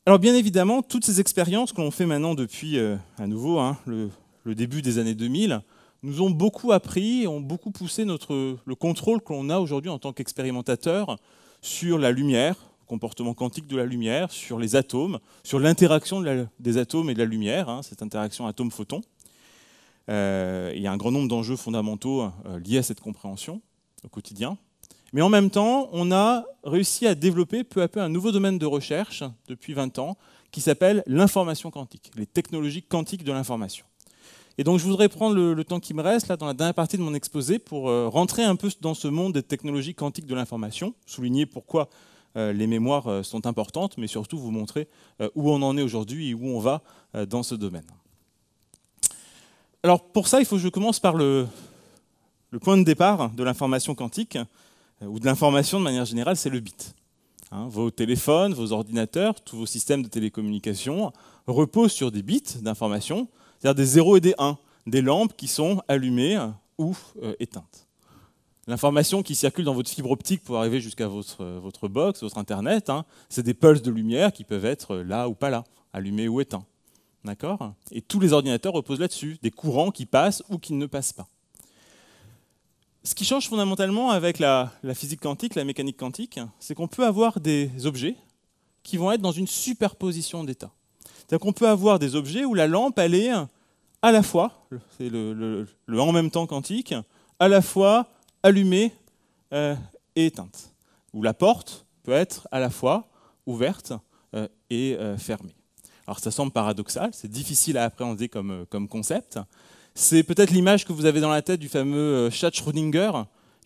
Alors bien évidemment, toutes ces expériences que l'on fait maintenant depuis, euh, à nouveau, hein, le, début des années 2000, nous ont beaucoup appris, ont beaucoup poussé notre, le contrôle que l'on a aujourd'hui en tant qu'expérimentateur sur la lumière, le comportement quantique de la lumière, sur les atomes, sur l'interaction des atomes et de la lumière, hein, cette interaction atome-photon. Euh, il y a un grand nombre d'enjeux fondamentaux euh, liés à cette compréhension au quotidien. Mais en même temps, on a réussi à développer peu à peu un nouveau domaine de recherche depuis 20 ans qui s'appelle l'information quantique, les technologies quantiques de l'information. Et donc je voudrais prendre le, temps qui me reste là dans la dernière partie de mon exposé pour euh, rentrer un peu dans ce monde des technologies quantiques de l'information, souligner pourquoi euh, les mémoires euh, sont importantes, mais surtout vous montrer où on en est aujourd'hui et où on va dans ce domaine. Alors pour ça, il faut que je commence par le point de départ de l'information quantique, euh, ou de l'information de manière générale, c'est le bit. Hein, vos téléphones, vos ordinateurs, tous vos systèmes de télécommunication reposent sur des bits d'information, c'est-à-dire des 0 et des 1, des lampes qui sont allumées ou euh, éteintes. L'information qui circule dans votre fibre optique pour arriver jusqu'à votre, euh, votre box, votre Internet, hein, c'est des pulses de lumière qui peuvent être là ou pas là, allumées ou éteintes. Et tous les ordinateurs reposent là-dessus, des courants qui passent ou qui ne passent pas ce qui change fondamentalement avec la, physique quantique, la mécanique quantique, c'est qu'on peut avoir des objets qui vont être dans une superposition d'états. C'est-à-dire qu'on peut avoir des objets où la lampe, elle est à la fois, c'est le, en même temps quantique, à la fois allumée euh, et éteinte. Où la porte peut être à la fois ouverte euh, et euh, fermée. Alors ça semble paradoxal, c'est difficile à appréhender comme, comme concept, c'est peut-être l'image que vous avez dans la tête du fameux euh, chat Schrödinger,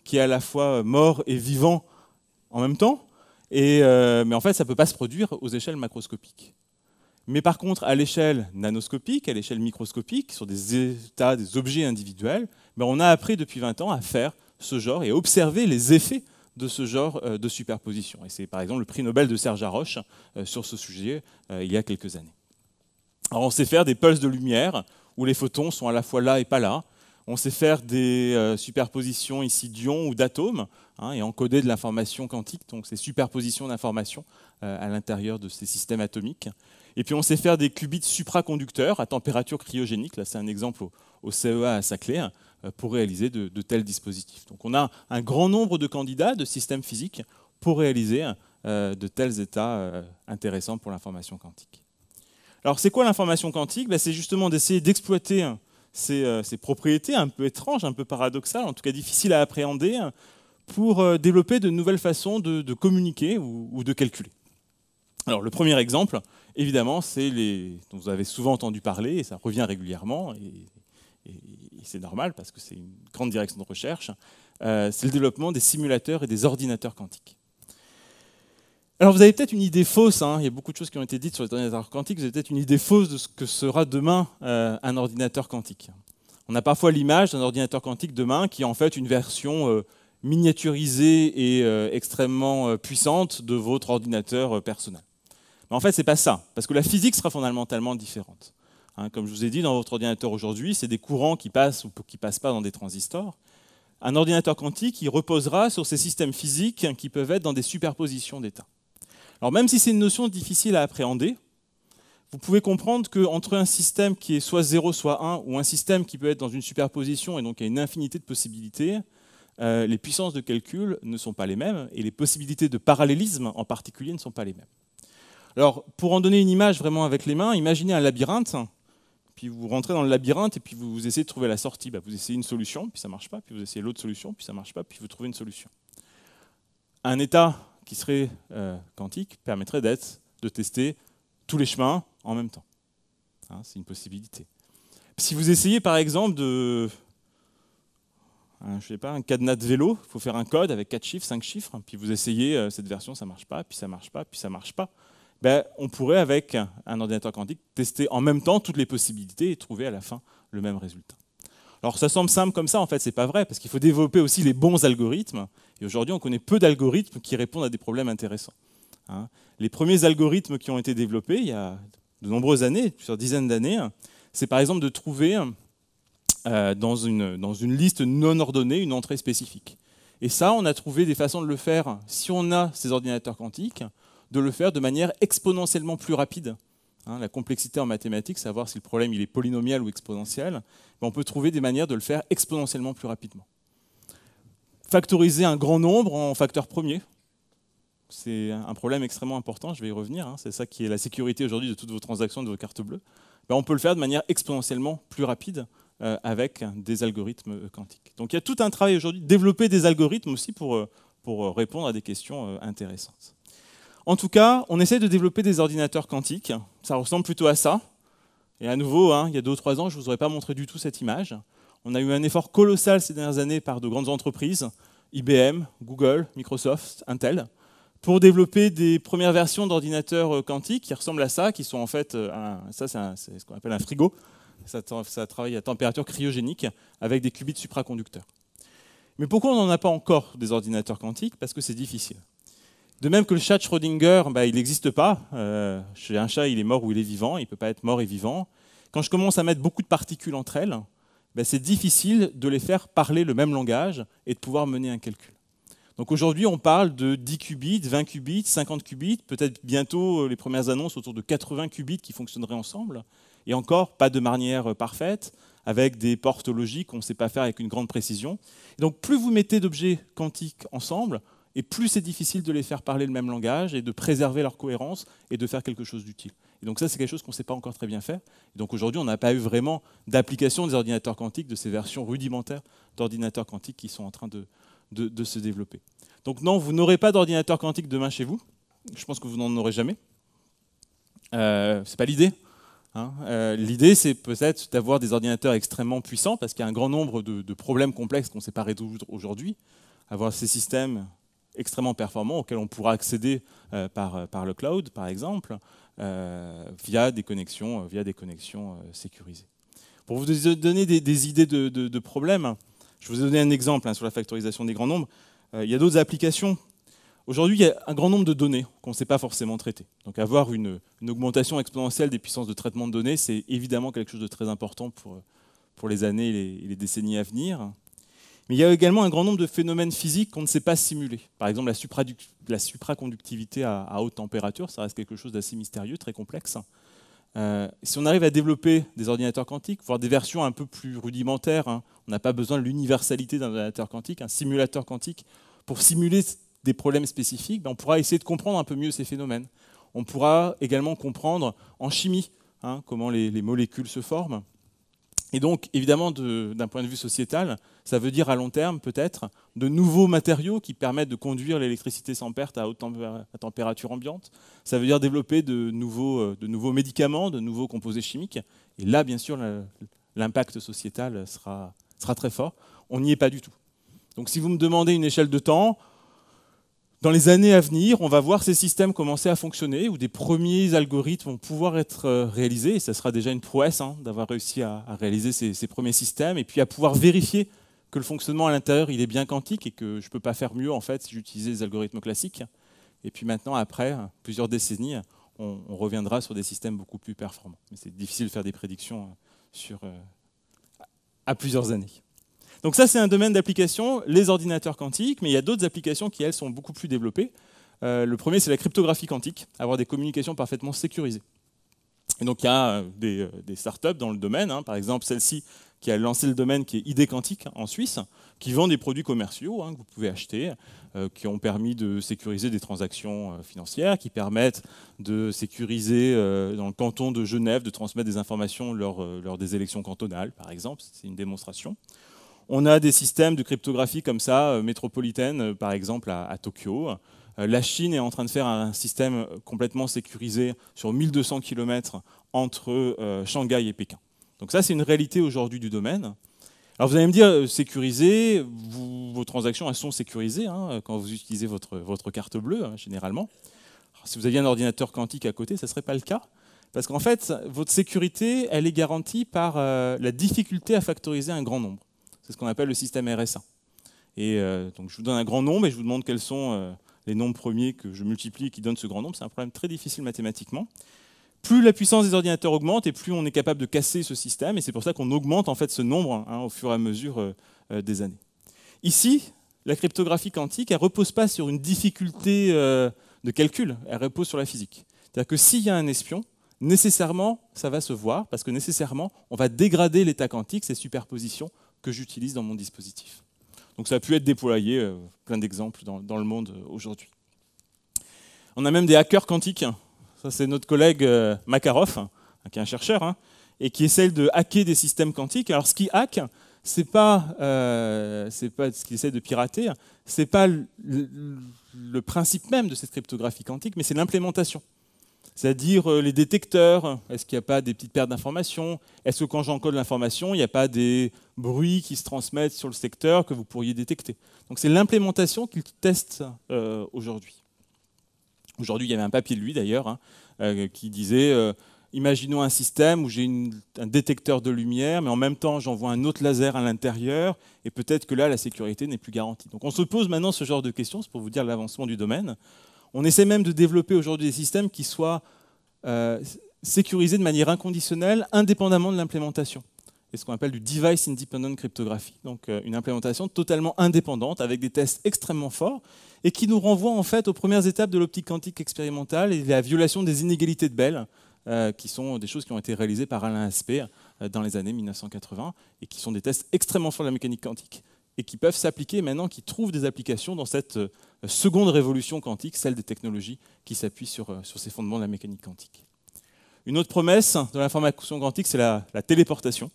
qui est à la fois euh, mort et vivant en même temps. Et euh, mais en fait, ça ne peut pas se produire aux échelles macroscopiques. Mais par contre, à l'échelle nanoscopique, à l'échelle microscopique, sur des états, des objets individuels, ben, on a appris depuis 20 ans à faire ce genre et à observer les effets de ce genre de superposition. Et c'est par exemple le prix Nobel de Serge Haroche sur ce sujet il y a quelques années. Alors on sait faire des pulses de lumière, où les photons sont à la fois là et pas là. On sait faire des euh, superpositions ici d'ions ou d'atomes hein, et encoder de l'information quantique, donc ces superpositions d'informations euh, à l'intérieur de ces systèmes atomiques. Et puis on sait faire des qubits supraconducteurs à température cryogénique, là c'est un exemple au, CEA à Saclay, hein, pour réaliser de, tels dispositifs. Donc on a un grand nombre de candidats de systèmes physiques pour réaliser euh, de tels états intéressants pour l'information quantique. Alors c'est quoi l'information quantique ben, C'est justement d'essayer d'exploiter hein, euh, ces, propriétés un peu étranges, un peu paradoxales, en tout cas difficiles à appréhender, hein, pour euh, développer de nouvelles façons de, communiquer ou, de calculer. Alors le premier exemple, évidemment, c'est les dont vous avez souvent entendu parler, et ça revient régulièrement, et, c'est normal parce que c'est une grande direction de recherche, hein, euh, c'est le développement des simulateurs et des ordinateurs quantiques. Alors vous avez peut-être une idée fausse, hein. il y a beaucoup de choses qui ont été dites sur les ordinateurs quantiques, vous avez peut-être une idée fausse de ce que sera demain euh, un ordinateur quantique. On a parfois l'image d'un ordinateur quantique demain qui est en fait une version euh, miniaturisée et euh, extrêmement puissante de votre ordinateur personnel. Mais en fait, ce n'est pas ça, parce que la physique sera fondamentalement différente. Hein. comme je vous ai dit, dans votre ordinateur aujourd'hui, c'est des courants qui passent ou qui ne passent pas dans des transistors. Un ordinateur quantique, reposera sur ces systèmes physiques qui peuvent être dans des superpositions d'états. Alors même si c'est une notion difficile à appréhender, vous pouvez comprendre qu'entre un système qui est soit 0, soit 1, ou un système qui peut être dans une superposition et donc a une infinité de possibilités, euh, les puissances de calcul ne sont pas les mêmes et les possibilités de parallélisme en particulier ne sont pas les mêmes. Alors, pour en donner une image vraiment avec les mains, imaginez un labyrinthe, puis vous rentrez dans le labyrinthe et puis vous, essayez de trouver la sortie. Bah, vous essayez une solution, puis ça ne marche pas, puis vous essayez l'autre solution, puis ça ne marche pas, puis vous trouvez une solution. Un état qui serait euh, quantique permettrait d'être, de tester tous les chemins en même temps. Hein, c'est une possibilité. Si vous essayez par exemple de, un, je sais pas, un cadenas de vélo, il faut faire un code avec 4 chiffres, 5 chiffres, puis vous essayez euh, cette version, ça ne marche pas, puis ça ne marche pas, puis ça ne marche pas. Ben, on pourrait avec un ordinateur quantique tester en même temps toutes les possibilités et trouver à la fin le même résultat. Alors ça semble simple comme ça, en fait ce n'est pas vrai, parce qu'il faut développer aussi les bons algorithmes aujourd'hui, on connaît peu d'algorithmes qui répondent à des problèmes intéressants. Hein. les premiers algorithmes qui ont été développés il y a de nombreuses années, plusieurs dizaines d'années, c'est par exemple de trouver euh, dans, une, dans une liste non ordonnée une entrée spécifique. Et ça, on a trouvé des façons de le faire, si on a ces ordinateurs quantiques, de le faire de manière exponentiellement plus rapide. Hein. la complexité en mathématiques, savoir si le problème il est polynomial ou exponentiel, ben, on peut trouver des manières de le faire exponentiellement plus rapidement factoriser un grand nombre en facteurs premiers, C'est un problème extrêmement important, je vais y revenir. Hein. C'est ça qui est la sécurité aujourd'hui de toutes vos transactions, de vos cartes bleues. Ben, on peut le faire de manière exponentiellement plus rapide euh, avec des algorithmes euh, quantiques. Donc il y a tout un travail aujourd'hui, développer des algorithmes aussi pour, euh, répondre à des questions intéressantes. En tout cas, on essaie de développer des ordinateurs quantiques. Ça ressemble plutôt à ça. Et à nouveau, hein, il y a deux ou trois ans, je ne vous aurais pas montré du tout cette image. On a eu un effort colossal ces dernières années par de grandes entreprises, IBM, Google, Microsoft, Intel, pour développer des premières versions d'ordinateurs euh, quantiques qui ressemblent à ça, qui sont en fait, euh, ça c'est ce qu'on appelle un frigo, ça, travaille à température cryogénique avec des qubits supraconducteurs. Mais pourquoi on n'en a pas encore des ordinateurs quantiques Parce que c'est difficile. De même que le chat Schrödinger, bah, il n'existe pas. Euh, chez un chat, il est mort ou il est vivant, il ne peut pas être mort et vivant. Quand je commence à mettre beaucoup de particules entre elles, ben, c'est difficile de les faire parler le même langage et de pouvoir mener un calcul. Donc aujourd'hui, on parle de 10 qubits, 20 qubits, 50 qubits, peut-être bientôt euh, les premières annonces autour de 80 qubits qui fonctionneraient ensemble. Et encore, pas de manière euh, parfaite, avec des portes logiques qu'on ne sait pas faire avec une grande précision. donc plus vous mettez d'objets quantiques ensemble, et plus c'est difficile de les faire parler le même langage et de préserver leur cohérence et de faire quelque chose d'utile donc ça, c'est quelque chose qu'on ne sait pas encore très bien faire. donc aujourd'hui, on n'a pas eu vraiment d'application des ordinateurs quantiques, de ces versions rudimentaires d'ordinateurs quantiques qui sont en train de, se développer. Donc non, vous n'aurez pas d'ordinateur quantique demain chez vous. Je pense que vous n'en aurez jamais. Euh, Ce n'est pas l'idée. Hein. Euh, l'idée, c'est peut-être d'avoir des ordinateurs extrêmement puissants, parce qu'il y a un grand nombre de, problèmes complexes qu'on ne sait pas résoudre aujourd'hui. Avoir ces systèmes extrêmement performants auxquels on pourra accéder euh, par, le cloud, par exemple, euh, via des connexions, euh, via des connexions euh, sécurisées. Pour vous donner des, idées de, problèmes, je vous ai donné un exemple hein, sur la factorisation des grands nombres. il y a d'autres applications. Aujourd'hui, il y a un grand nombre de données qu'on ne sait pas forcément traiter. Donc avoir une, augmentation exponentielle des puissances de traitement de données, c'est évidemment quelque chose de très important pour, pour les années et les décennies à venir. Mais il y a également un grand nombre de phénomènes physiques qu'on ne sait pas simuler. Par exemple, la, supraconductivité à, haute température, ça reste quelque chose d'assez mystérieux, très complexe. Euh, si on arrive à développer des ordinateurs quantiques, voire des versions un peu plus rudimentaires, hein, on n'a pas besoin de l'universalité d'un ordinateur quantique, un simulateur quantique, pour simuler des problèmes spécifiques, ben, on pourra essayer de comprendre un peu mieux ces phénomènes. On pourra également comprendre en chimie hein, comment les molécules se forment et donc, évidemment, d'un point de vue sociétal, ça veut dire à long terme, peut-être, de nouveaux matériaux qui permettent de conduire l'électricité sans perte à haute température ambiante. Ça veut dire développer euh, de nouveaux, médicaments, de nouveaux composés chimiques. Et là, bien sûr, l'impact sociétal sera très fort. On n'y est pas du tout. Donc, si vous me demandez une échelle de temps, dans les années à venir, on va voir ces systèmes commencer à fonctionner, où des premiers algorithmes vont pouvoir être euh, réalisés, et ça sera déjà une prouesse hein, d'avoir réussi à, réaliser ces, premiers systèmes, et puis à pouvoir vérifier que le fonctionnement à l'intérieur, il est bien quantique, et que je ne peux pas faire mieux, en fait, si j'utilisais des algorithmes classiques. Et puis maintenant, après plusieurs décennies, on, reviendra sur des systèmes beaucoup plus performants. Mais c'est difficile de faire des prédictions euh, sur, euh, à plusieurs années. Donc ça, c'est un domaine d'application, les ordinateurs quantiques, mais il y a d'autres applications qui, elles, sont beaucoup plus développées. Euh, le premier, c'est la cryptographie quantique, avoir des communications parfaitement sécurisées. Et donc il y a euh, des, euh, des startups dans le domaine, hein. par exemple celle-ci qui a lancé le domaine qui est ID Quantique en Suisse, qui vend des produits commerciaux hein, que vous pouvez acheter, qui ont permis de sécuriser des transactions financières, qui permettent de sécuriser dans le canton de Genève, de transmettre des informations lors, lors des élections cantonales, par exemple, c'est une démonstration on a des systèmes de cryptographie comme ça, euh, métropolitaine, euh, par exemple à, Tokyo. Euh, la Chine est en train de faire un système complètement sécurisé sur 1200 km entre Shanghai et Pékin. Donc ça, c'est une réalité aujourd'hui du domaine. Alors vous allez me dire, sécurisé, vos transactions, elles sont sécurisées hein, quand vous utilisez votre, carte bleue, hein, généralement. si vous aviez un ordinateur quantique à côté, ça ne serait pas le cas. Parce qu'en fait, votre sécurité, elle est garantie par la difficulté à factoriser un grand nombre. C'est ce qu'on appelle le système RSA. Et euh, donc je vous donne un grand nombre et je vous demande quels sont euh, les nombres premiers que je multiplie et qui donnent ce grand nombre. C'est un problème très difficile mathématiquement. Plus la puissance des ordinateurs augmente et plus on est capable de casser ce système. Et c'est pour ça qu'on augmente en fait ce nombre hein, au fur et à mesure euh, des années. Ici, la cryptographie quantique, elle repose pas sur une difficulté de calcul, elle repose sur la physique. C'est-à-dire que s'il y a un espion, nécessairement, ça va se voir, parce que nécessairement, on va dégrader l'état quantique, ces superpositions, que j'utilise dans mon dispositif. Donc ça a pu être déployé, euh, plein d'exemples dans, le monde euh, aujourd'hui. On a même des hackers quantiques. Ça, c'est notre collègue euh, Makarov, hein, qui est un chercheur, hein, et qui essaie de hacker des systèmes quantiques. Alors, ce qui hack, c'est pas, pas ce qu'il essaie de pirater, hein. c'est pas le, principe même de cette cryptographie quantique, mais c'est l'implémentation c'est-à-dire euh, les détecteurs. Est-ce qu'il n'y a pas des petites pertes d'informations Est-ce que quand j'encode l'information, il n'y a pas des bruits qui se transmettent sur le secteur que vous pourriez détecter Donc c'est l'implémentation qu'il teste euh, aujourd'hui. Aujourd'hui, il y avait un papier de lui d'ailleurs hein, euh, qui disait imaginons un système où j'ai un détecteur de lumière, mais en même temps j'envoie un autre laser à l'intérieur, et peut-être que là la sécurité n'est plus garantie. Donc on se pose maintenant ce genre de questions, c'est pour vous dire l'avancement du domaine. On essaie même de développer aujourd'hui des systèmes qui soient euh, sécurisés de manière inconditionnelle, indépendamment de l'implémentation. C'est ce qu'on appelle du device independent cryptography, donc euh, une implémentation totalement indépendante avec des tests extrêmement forts et qui nous renvoie en fait aux premières étapes de l'optique quantique expérimentale et la violation des inégalités de Bell, euh, qui sont des choses qui ont été réalisées par Alain Aspect dans les années 1980 et qui sont des tests extrêmement forts de la mécanique quantique et qui peuvent s'appliquer maintenant, qui trouvent des applications dans cette seconde révolution quantique, celle des technologies qui s'appuient sur, euh, sur, ces fondements de la mécanique quantique. Une autre promesse de l'information quantique, c'est la, téléportation,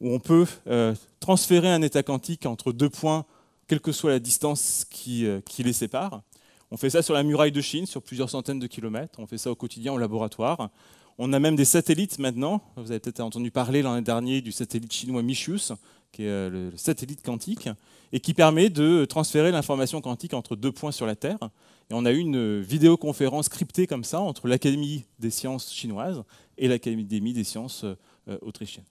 où on peut euh, transférer un état quantique entre deux points, quelle que soit la distance qui, euh, qui les sépare. On fait ça sur la muraille de Chine, sur plusieurs centaines de kilomètres. On fait ça au quotidien, au laboratoire. On a même des satellites maintenant. Vous avez peut-être entendu parler l'an dernier du satellite chinois Michius, qui est euh, le satellite quantique, et qui permet de transférer l'information quantique entre deux points sur la Terre. Et on a eu une vidéoconférence cryptée comme ça entre l'Académie des sciences chinoises et l'Académie des sciences euh, autrichienne.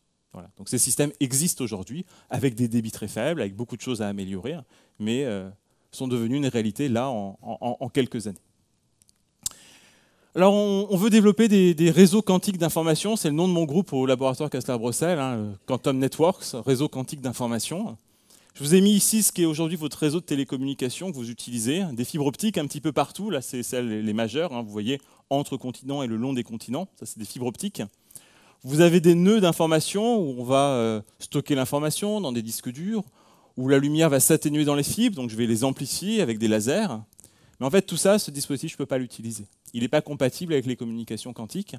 Donc ces systèmes existent aujourd'hui avec des débits très faibles, avec beaucoup de choses à améliorer, mais euh, sont devenus une réalité là en quelques années. Alors, on, veut développer des, réseaux quantiques d'information. C'est le nom de mon groupe au laboratoire à bruxelles hein, Quantum Networks, réseau quantique d'information. Je vous ai mis ici ce qui est aujourd'hui votre réseau de télécommunications que vous utilisez, des fibres optiques un petit peu partout. Là, c'est celles les majeures, hein, vous voyez, entre continents et le long des continents. Ça, c'est des fibres optiques. Vous avez des nœuds d'information où on va euh, stocker l'information dans des disques durs, où la lumière va s'atténuer dans les fibres, donc je vais les amplifier avec des lasers. Mais en fait, tout ça, ce dispositif, je ne peux pas l'utiliser. Il n'est pas compatible avec les communications quantiques,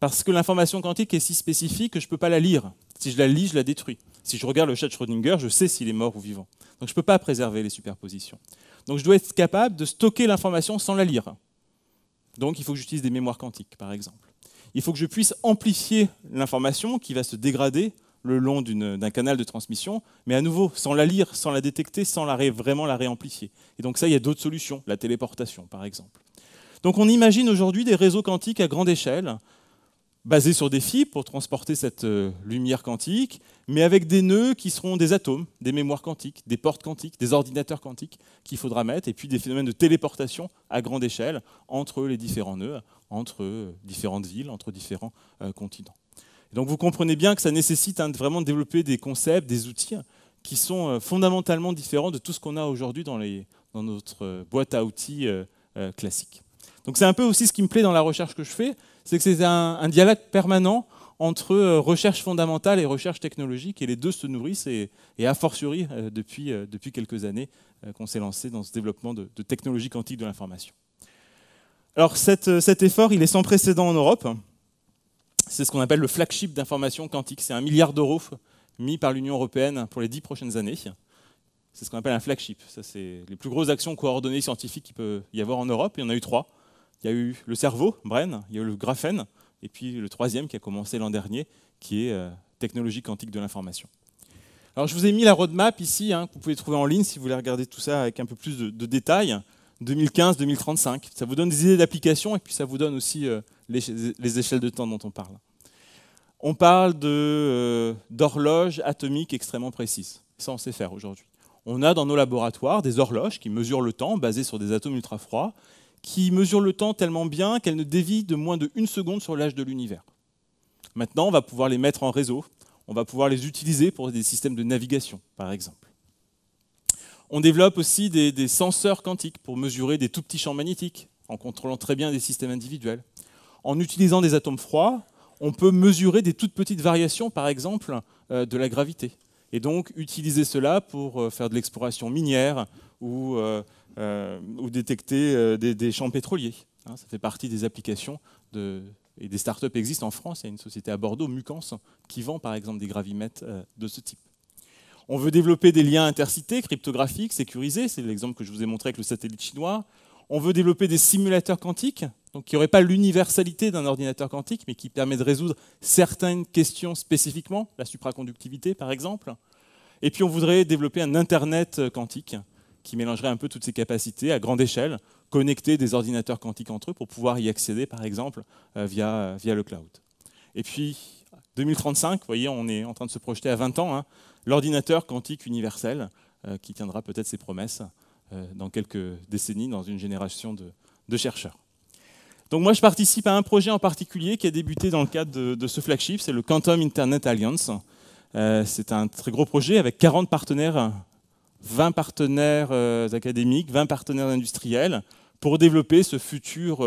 parce que l'information quantique est si spécifique que je ne peux pas la lire. Si je la lis, je la détruis. Si je regarde le chat de Schrödinger, je sais s'il est mort ou vivant. Donc je ne peux pas préserver les superpositions. Donc je dois être capable de stocker l'information sans la lire. Donc il faut que j'utilise des mémoires quantiques, par exemple. Il faut que je puisse amplifier l'information qui va se dégrader le long d'un canal de transmission, mais à nouveau, sans la lire, sans la détecter, sans vraiment la réamplifier. Et donc ça, il y a d'autres solutions, la téléportation par exemple. Donc on imagine aujourd'hui des réseaux quantiques à grande échelle, basés sur des fibres pour transporter cette euh, lumière quantique, mais avec des nœuds qui seront des atomes, des mémoires quantiques, des portes quantiques, des ordinateurs quantiques qu'il faudra mettre, et puis des phénomènes de téléportation à grande échelle entre les différents nœuds, entre euh, différentes villes, entre différents euh, continents donc vous comprenez bien que ça nécessite vraiment hein, de vraiment développer des concepts, des outils qui sont euh, fondamentalement différents de tout ce qu'on a aujourd'hui dans, notre euh, boîte à outils euh, classique. Donc c'est un peu aussi ce qui me plaît dans la recherche que je fais, c'est que c'est un, dialogue permanent entre recherche fondamentale et recherche technologique, et les deux se nourrissent, et, a fortiori depuis, quelques années qu'on s'est lancé dans ce développement de, de technologies quantiques de l'information. Alors cet effort, il est sans précédent en Europe c'est ce qu'on appelle le flagship d'information quantique. C'est un milliard d'euros mis par l'Union européenne pour les dix prochaines années. C'est ce qu'on appelle un flagship. Ça, c'est les plus grosses actions coordonnées scientifiques qu'il peut y avoir en Europe. Il y en a eu trois. Il y a eu le cerveau, Bren, il y a eu le graphène, et puis le troisième qui a commencé l'an dernier, qui est euh, technologie quantique de l'information. Alors je vous ai mis la roadmap ici, hein, que vous pouvez trouver en ligne si vous voulez regarder tout ça avec un peu plus de détails. 2015, 2035. Ça vous donne des idées d'application et puis ça vous donne aussi euh, les échelles de temps dont on parle. On parle euh, d'horloges atomiques extrêmement précises. Ça, on sait faire aujourd'hui. On a dans nos laboratoires des horloges qui mesurent le temps basées sur des atomes ultra-froids, qui mesurent le temps tellement bien qu'elles ne dévient de moins d'une seconde sur l'âge de l'univers. Maintenant, on va pouvoir les mettre en réseau. On va pouvoir les utiliser pour des systèmes de navigation, par exemple. On développe aussi des, senseurs quantiques pour mesurer des tout petits champs magnétiques, en contrôlant très bien des systèmes individuels. En utilisant des atomes froids, on peut mesurer des toutes petites variations, par exemple, euh, de la gravité. Et donc utiliser cela pour euh, faire de l'exploration minière ou, euh, détecter des, champs pétroliers. Hein, ça fait partie des applications et des startups existent en France. Il y a une société à Bordeaux, Mucans, qui vend par exemple des gravimètres de ce type. On veut développer des liens intercités, cryptographiques, sécurisés. C'est l'exemple que je vous ai montré avec le satellite chinois. On veut développer des simulateurs quantiques, donc qui n'auraient pas l'universalité d'un ordinateur quantique, mais qui permet de résoudre certaines questions spécifiquement, la supraconductivité par exemple. Et puis on voudrait développer un Internet euh, quantique qui mélangerait un peu toutes ces capacités à grande échelle, connecter des ordinateurs quantiques entre eux pour pouvoir y accéder par exemple euh, euh, via, le cloud. Et puis 2035, vous voyez, on est en train de se projeter à 20 ans. Hein l'ordinateur quantique universel euh, qui tiendra peut-être ses promesses euh, dans quelques décennies, dans une génération de, chercheurs. Donc moi, je participe à un projet en particulier qui a débuté dans le cadre de, ce flagship, c'est le Quantum Internet Alliance. Euh, c'est un très gros projet avec 40 partenaires, 20 partenaires académiques, 20 partenaires industriels, pour développer ce futur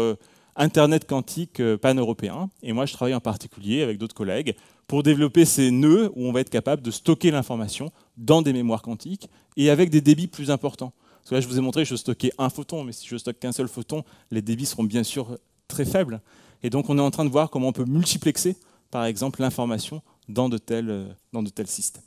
Internet quantique euh, pan-européen. Et moi, je travaille en particulier avec d'autres collègues pour développer ces nœuds où on va être capable de stocker l'information dans des mémoires quantiques et avec des débits plus importants. Parce que là, je vous ai montré, je stockais un photon, mais si je stocke qu'un seul photon, les débits seront bien sûr très faibles. Et donc, on est en train de voir comment on peut multiplexer, par exemple, l'information dans, de tels, euh, dans de tels systèmes.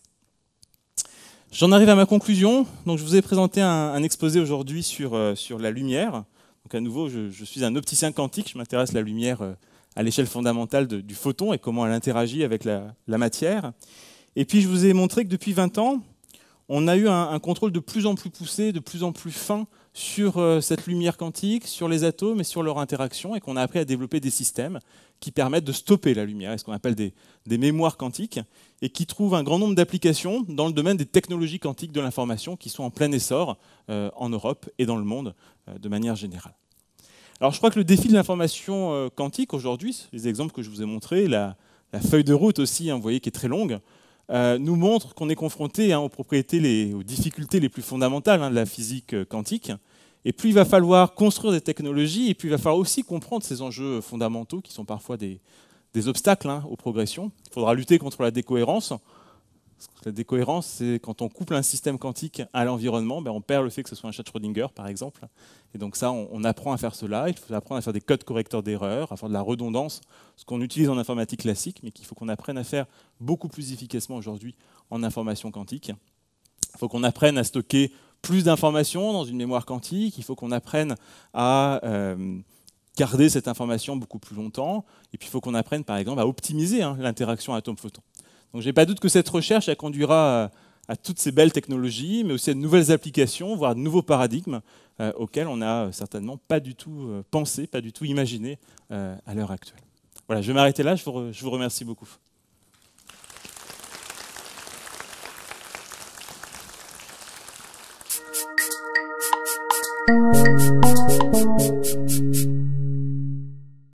J'en arrive à ma conclusion. Donc, je vous ai présenté un, exposé aujourd'hui sur, euh, sur la lumière. Donc à nouveau, je, suis un opticien quantique, je m'intéresse à la lumière euh, à l'échelle fondamentale du photon et comment elle interagit avec la, matière. Et puis je vous ai montré que depuis 20 ans, on a eu un contrôle de plus en plus poussé, de plus en plus fin sur euh, cette lumière quantique, sur les atomes et sur leur interaction, et qu'on a appris à développer des systèmes qui permettent de stopper la lumière, ce qu'on appelle des, mémoires quantiques, et qui trouvent un grand nombre d'applications dans le domaine des technologies quantiques de l'information qui sont en plein essor euh, en Europe et dans le monde euh, de manière générale. Alors je crois que le défi de l'information quantique aujourd'hui, les exemples que je vous ai montrés, la, feuille de route aussi, hein, vous voyez, qui est très longue, euh, nous montre qu'on est confronté hein, aux propriétés, les, difficultés les plus fondamentales hein, de la physique euh, quantique. Et puis il va falloir construire des technologies, et puis il va falloir aussi comprendre ces enjeux fondamentaux qui sont parfois des, obstacles hein, aux progressions. Il faudra lutter contre la décohérence. La décohérence, c'est quand on couple un système quantique à l'environnement, ben on perd le fait que ce soit un chat de Schrödinger, par exemple. Et donc ça, on, apprend à faire cela. Il faut apprendre à faire des codes correcteurs d'erreurs, à faire de la redondance, ce qu'on utilise en informatique classique, mais qu'il faut qu'on apprenne à faire beaucoup plus efficacement aujourd'hui en information quantique. Il faut qu'on apprenne à stocker plus d'informations dans une mémoire quantique. Il faut qu'on apprenne à... Euh, garder cette information beaucoup plus longtemps. Et puis il faut qu'on apprenne, par exemple, à optimiser hein, l'interaction atome-photon. Donc je n'ai pas doute que cette recherche elle conduira euh, à, toutes ces belles technologies, mais aussi à de nouvelles applications, voire de nouveaux paradigmes euh, auxquels on n'a euh, certainement pas du tout pensé, pas du tout imaginé à l'heure actuelle. Voilà, je vais m'arrêter là, je vous, remercie beaucoup.